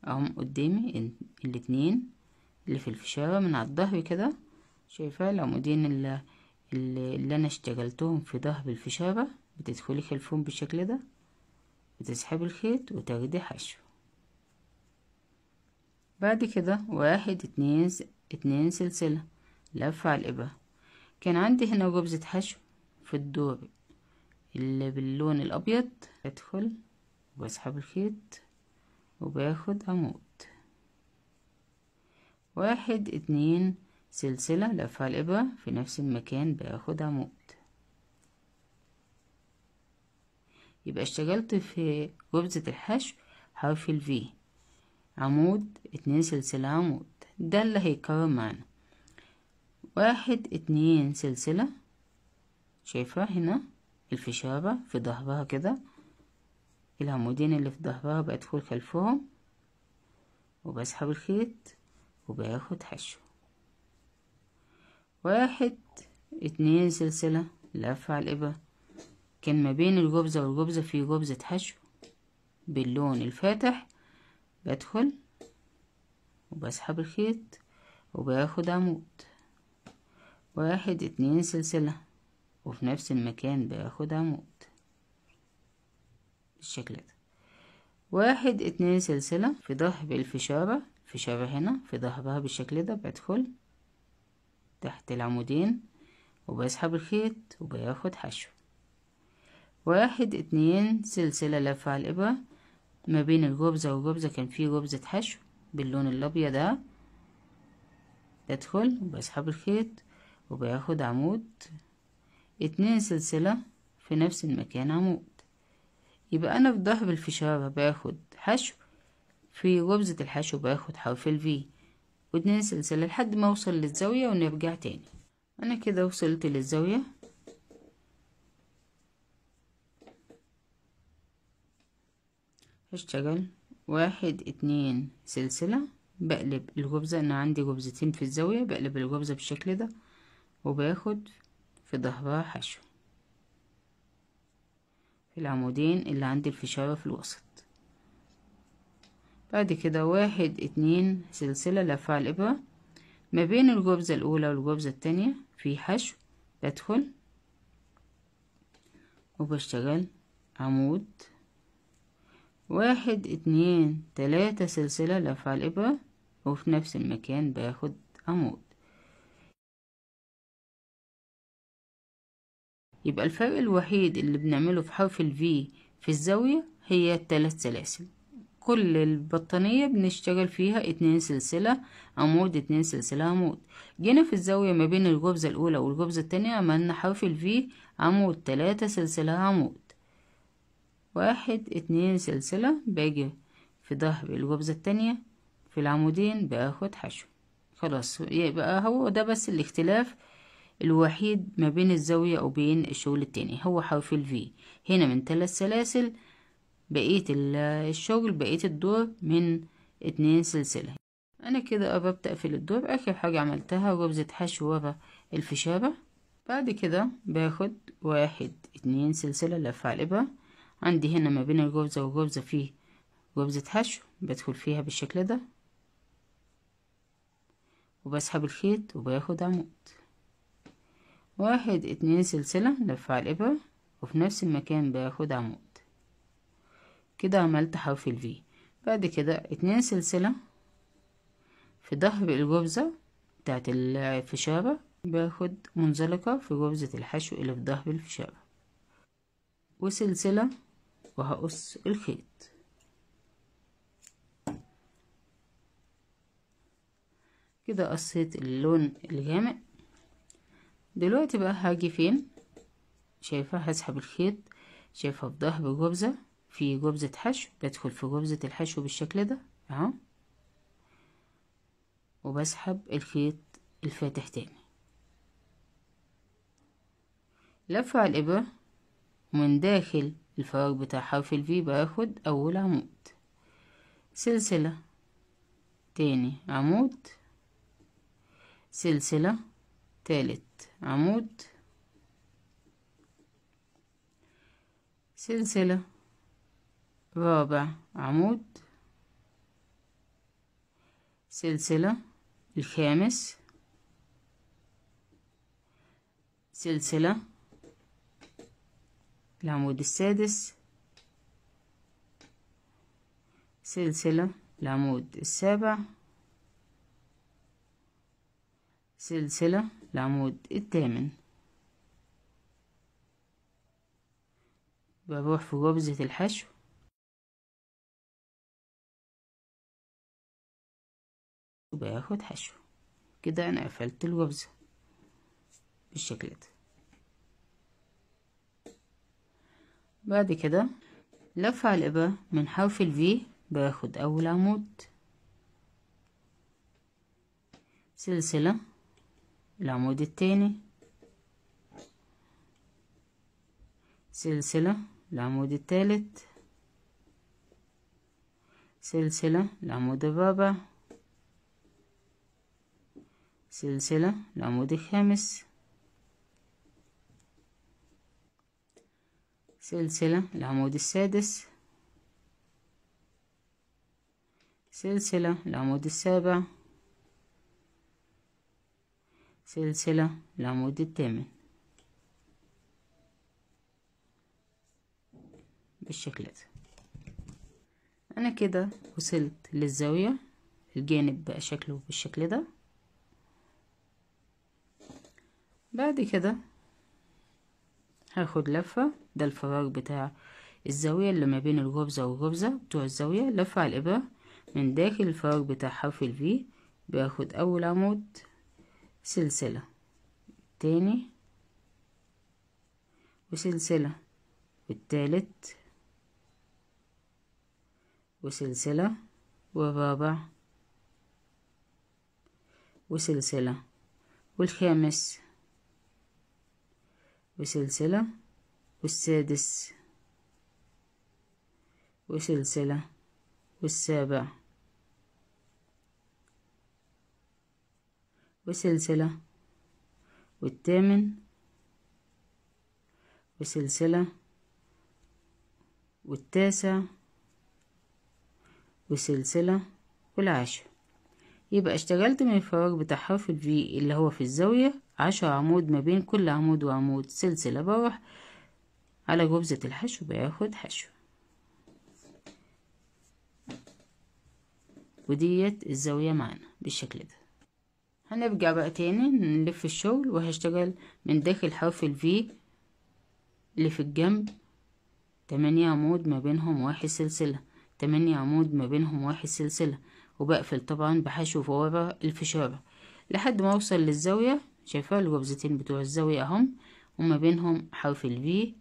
اهم قدامي الاتنين اللي في الفشارة من على الظهر كده شايفة العمودين اللي, اللي انا اشتغلتهم في ظهر الفشارة بتدخلي خلفهم بالشكل ده بتسحبي الخيط وتاخدي حشو بعد كده واحد اتنين اتنين سلسلة لفة على الإبرة كان عندي هنا غبزة حشو في الدور اللي باللون الابيض بدخل وبسحب الخيط وباخد عمود واحد اتنين سلسلة لفها الإبرة في نفس المكان باخد عمود يبقى اشتغلت في غرزة الحشو حرف ال V عمود اتنين سلسلة عمود ده اللي هيكرر معانا واحد اتنين سلسلة شايفها هنا الفشابة في ظهرها كده العمودين اللي في ظهرها بدخل خلفهم وبسحب الخيط وباخد حشو واحد اتنين سلسلة لفة على الإبرة كان ما بين الجبزة والجبزة في جبزة حشو باللون الفاتح بدخل وبسحب الخيط وباخد عمود واحد اتنين سلسلة وفي نفس المكان باخد عمود بالشكل ده واحد اتنين سلسلة في ظهر الفشارة فشارة هنا في ظهرها بالشكل ده بدخل تحت العمودين وبسحب الخيط وباخد حشو واحد اتنين سلسلة لفة على الإبرة ما بين الجبزة والجبزة كان في جبزة حشو باللون الأبيض ده بدخل وبسحب الخيط وباخد عمود اتنين سلسلة في نفس المكان عمود يبقى أنا في ضرب الفشارة باخد حشو في غبزة الحشو باخد حرف ال الفي واتنين سلسلة لحد ما أوصل للزاوية ونرجع تاني أنا كده وصلت للزاوية هشتغل واحد اتنين سلسلة بقلب الغبزة أنا عندي غبزتين في الزاوية بقلب الغبزة بالشكل ده وباخد في ظهرها حشو في العمودين اللي عند الفشارة في الوسط بعد كده واحد اتنين سلسلة لفع الإبرة ما بين الجبزة الأولى والجبزة التانية في حشو بدخل وبشتغل عمود واحد اتنين تلاتة سلسلة لفع الإبرة وفي نفس المكان باخد عمود يبقى الفرق الوحيد اللي بنعمله في حرف الفي في الزاوية هي الثلاث سلاسل كل البطانية بنشتغل فيها اتنين سلسلة عمود اتنين سلسلة عمود جينا في الزاوية ما بين الجبزة الأولى والجبزة التانية عملنا حرف ال في عمود تلاتة سلسلة عمود واحد اتنين سلسلة باجي في ظهر الجبزة التانية في العمودين باخد حشو خلاص يبقى هو ده بس الاختلاف الوحيد ما بين الزاوية أو بين الشغل التاني هو حرف الفي هنا من ثلاث سلاسل بقية الشغل بقية الدور من اتنين سلسلة أنا كده قربت أقفل الدور آخر حاجة عملتها غرزة حشو ورا الفشارة بعد كده باخد واحد اتنين سلسلة لف على الإبرة عندي هنا ما بين الغرزة والغرزة فيه غرزة حشو بدخل فيها بالشكل ده وبسحب الخيط وباخد عمود واحد اتنين سلسلة لف على الإبرة وفي نفس المكان باخد عمود كده عملت حرف الفي بعد كده اتنين سلسلة في ظهر الجبزة بتاعت الفشارة باخد منزلقة في جبزة الحشو اللي في ظهر الفشارة وسلسلة وهقص الخيط كده قصيت اللون الغامق دلوقتي بقى هاجي فين شايفة هسحب الخيط شايفة ظهر جبزة في جبزة حشو بدخل في جبزة الحشو بالشكل ده اهو وبسحب الخيط الفاتح تاني لفة على الإبرة ومن داخل الفراغ بتاع حرف الفي باخد أول عمود سلسلة تاني عمود سلسلة تالت عمود سلسلة رابع عمود سلسلة الخامس سلسلة العمود السادس سلسلة العمود السابع سلسلة العمود الثامن بروح في غرزة الحشو وباخد حشو كده انا قفلت الغرزة بالشكل ده بعد كده لف على الإبرة من حرف ال الفي باخد أول عمود سلسلة العمود الثاني سلسلة العمود الثالث سلسلة العمود الرابع سلسلة العمود الخامس سلسلة العمود السادس سلسلة العمود السابع سلسلة العمود الثامن بالشكل ده انا كده وصلت للزاوية الجانب بقى شكله بالشكل ده بعد كده هاخد لفة ده الفراغ بتاع الزاوية اللي ما بين الغرزة والغرزة بتوع الزاوية لفة على الإبرة من داخل الفراغ بتاع حرف الفي باخد أول عمود سلسلة تاني وسلسلة والتالت وسلسلة والرابع وسلسلة والخامس وسلسلة والسادس وسلسلة والسابع وسلسلة والثامن وسلسلة والتاسع وسلسلة والعاشر يبقى اشتغلت من الفراغ بتاع حرف ال V اللي هو في الزاوية عشر عمود ما بين كل عمود وعمود سلسلة بروح على جبزة الحشو باخد حشو وديت الزاوية معانا بالشكل ده هنرجع بقى تاني نلف الشغل وهشتغل من داخل حرف الفي اللي في الجنب تمانية عمود ما بينهم واحد سلسلة تمانية عمود ما بينهم واحد سلسلة وبقفل طبعا بحشو ورا الفشارة لحد ما اوصل للزاوية شايفة الربزتين بتوع الزاوية اهم وما بينهم حرف الفي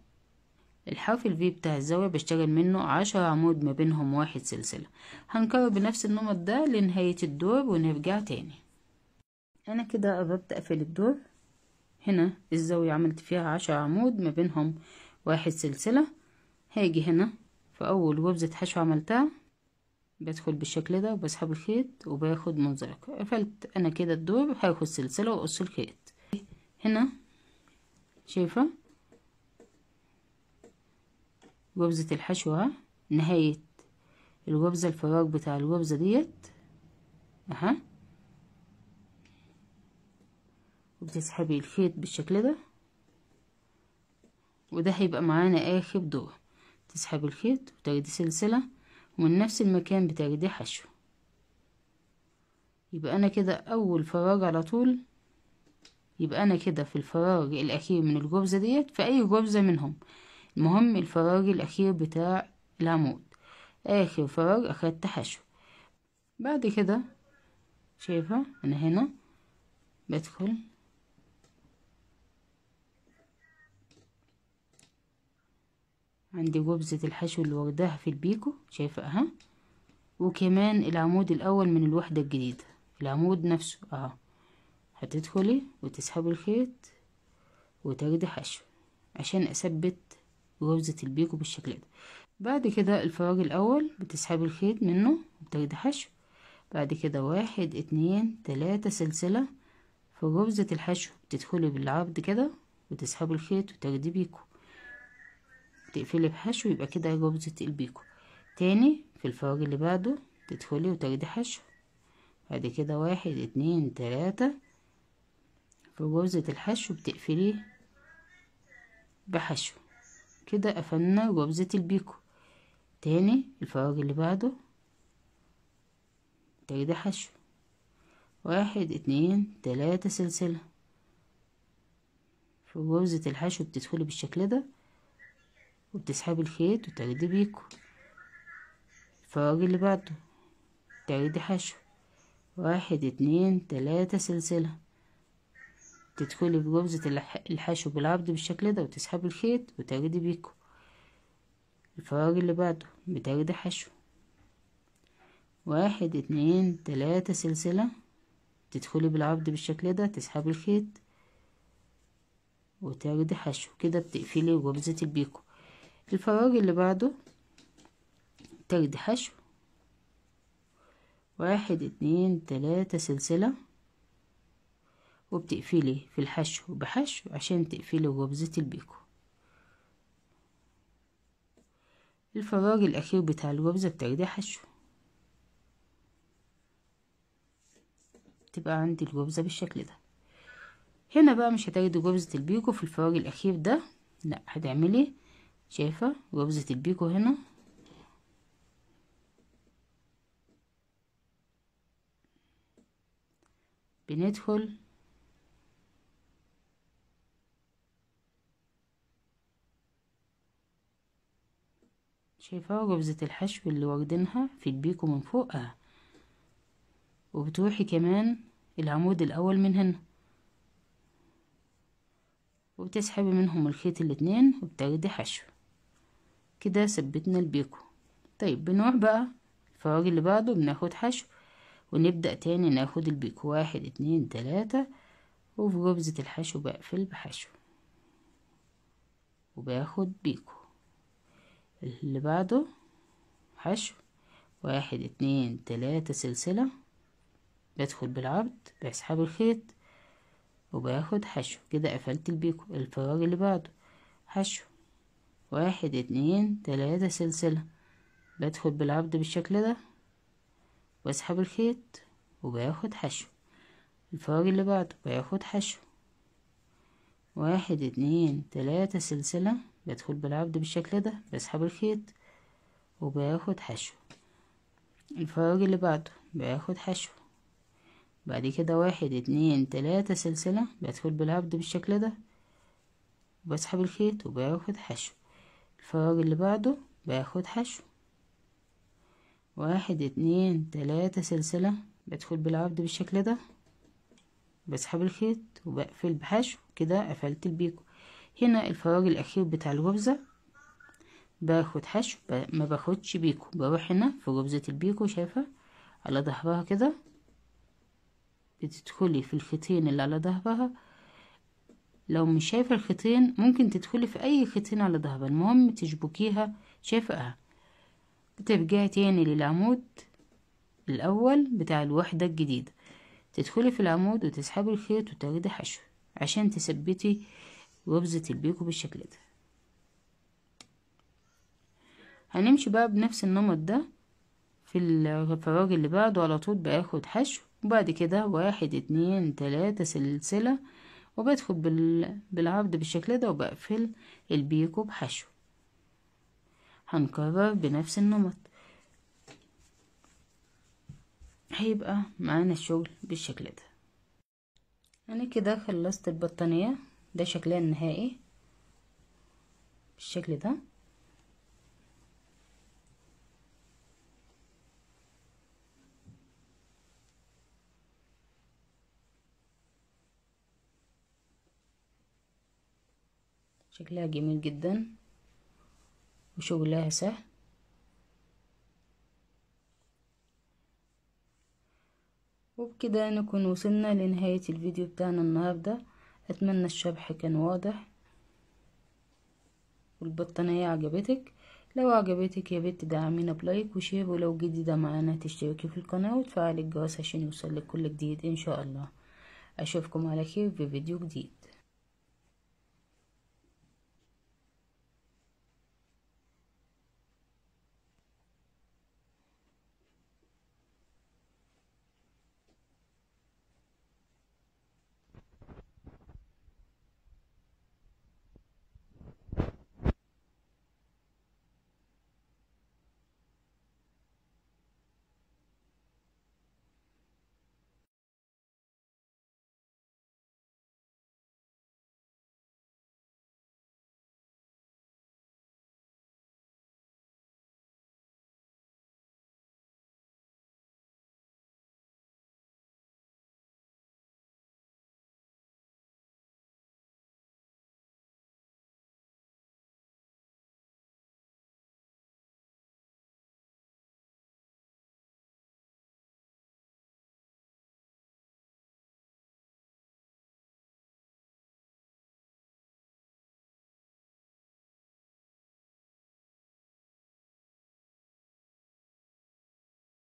الحرف الفي بتاع الزاوية بشتغل منه عشر عمود ما بينهم واحد سلسلة هنكرر بنفس النمط ده لنهاية الدور ونرجع تاني انا كده قربت اقفل الدور هنا الزاوية عملت فيها عشر عمود ما بينهم واحد سلسلة هاجي هنا في اول غبزة حشو عملتها بدخل بالشكل ده وبسحب الخيط وباخد منزلق قفلت انا كده الدور هاخد سلسلة واقص الخيط هنا شايفة غبزة الحشو اهي نهاية الوبزة الفراغ بتاع الغبزة ديت اها بتسحبي الخيط بالشكل ده وده هيبقى معانا اخر دور تسحبي الخيط وتاخدي سلسلة ومن نفس المكان بتاخدي حشو يبقى انا كده اول فراغ على طول يبقى انا كده في الفراغ الاخير من الجرزة ديت في اي جرزة منهم المهم الفراغ الاخير بتاع العمود اخر فراغ اخدت حشو بعد كده شايفة انا هنا بدخل عندي جبزة الحشو اللي واخداها في البيكو شايفة اهو وكمان العمود الاول من الوحدة الجديدة العمود نفسه اهو هتدخلي وتسحبي الخيط وتاخدي حشو عشان اثبت جبزة البيكو بالشكل ده بعد كده الفراغ الاول بتسحبي الخيط منه وتاخدي حشو بعد كده واحد اتنين تلاتة سلسلة في غرزة الحشو بتدخلي بالعرض كده وتسحبي الخيط وتاخدي بيكو تقفلي بحشو يبقى كده جوزة البيكو تاني في الفراغ اللي بعده تدخلي وتاخدي حشو بعد كده واحد اتنين تلاتة في جوزة الحشو بتقفليه بحشو كده قفلنا جوزة البيكو تاني الفراغ اللي بعده تاخدي حشو واحد اتنين تلاتة سلسلة في جوزة الحشو بتدخلي بالشكل ده وبتسحبي الخيط وتعيدي بيكو الفراغ اللي بعده تاخدي حشو واحد اتنين تلاتة سلسلة تدخلي بجوزة الحشو بالعبد بالشكل ده وتسحبي الخيط وتعيدي بيكو الفراغ اللي بعده بتاخدي حشو واحد اتنين تلاتة سلسلة تدخلي بالعبد بالشكل ده تسحبي الخيط وتعيدي حشو كده بتقفلي جوزة البيكو الفراغ اللي بعده تلت حشو واحد اتنين تلاتة سلسلة وبتقفلي في الحشو بحشو عشان تقفلي غبزة البيكو الفراغ الأخير بتاع الغبزة بتاخديه حشو تبقى عندي الغبزة بالشكل ده هنا بقى مش هتاخدي غبزة البيكو في الفراغ الأخير ده لأ هتعملي شايفة وبزة البيكو هنا بندخل شايفة جبزة الحشو اللي واخدينها في البيكو من فوقها آه. وبتروحي كمان العمود الأول من هنا وبتسحبي منهم الخيط الاتنين وبتاخدي حشو كده ثبتنا البيكو طيب بنروح بقى الفراغ اللي بعده بناخد حشو ونبدأ تاني ناخد البيكو واحد اتنين تلاتة وفي جبزة الحشو بقفل بحشو وباخد بيكو اللي بعده حشو واحد اتنين تلاتة سلسلة بدخل بالعرض بسحب الخيط وباخد حشو كده قفلت البيكو الفراغ اللي بعده حشو واحد اتنين تلاتة سلسلة بدخل بالعبد بالشكل ده واسحب الخيط وباخد حشو الفراغ اللي بعده باخد حشو واحد اتنين تلاتة سلسلة بدخل بالعبد بالشكل ده بسحب الخيط وباخد حشو الفراغ اللي بعده باخد حشو بعد كده واحد اتنين تلاتة سلسلة بدخل بالعبد بالشكل ده بسحب الخيط وباخد حشو الفراغ اللي بعده باخد حشو واحد اتنين تلاتة سلسلة بدخل بالعرض بالشكل ده بسحب الخيط وبقفل بحشو كده قفلت البيكو هنا الفراغ الاخير بتاع الغرزة باخد حشو ما باخدش بيكو بروح هنا في غرزة البيكو شايفة على ظهرها كده بتدخلي في الخيطين اللي على ظهرها لو مش شايفة الخيطين ممكن تدخلي في أي خيطين على ظهرها المهم تشبكيها شفقها بترجعي تاني للعمود الأول بتاع الوحدة الجديدة تدخلي في العمود وتسحبي الخيط وتاخدي حشو عشان تثبتي وبزة البيكو بالشكل ده هنمشي بقى بنفس النمط ده في الفراغ اللي بعده على طول باخد حشو وبعد كده واحد اتنين تلاتة سلسلة وبدخل بالعرض بالشكل ده وبقفل البيكو بحشو هنكرر بنفس النمط هيبقى معانا الشغل بالشكل ده انا يعني كده خلصت البطانية ده شكلها النهائي بالشكل ده شكلها جميل جدا وشغلها سهل وبكده نكون وصلنا لنهاية الفيديو بتاعنا النهاردة أتمنى الشرح كان واضح والبطانية عجبتك لو عجبتك يا بنت دعمينا بلايك وشير ولو جديدة معانا تشتركي في القناة وتفعلي الجرس عشان يوصلك كل جديد إن شاء الله أشوفكم على خير في فيديو جديد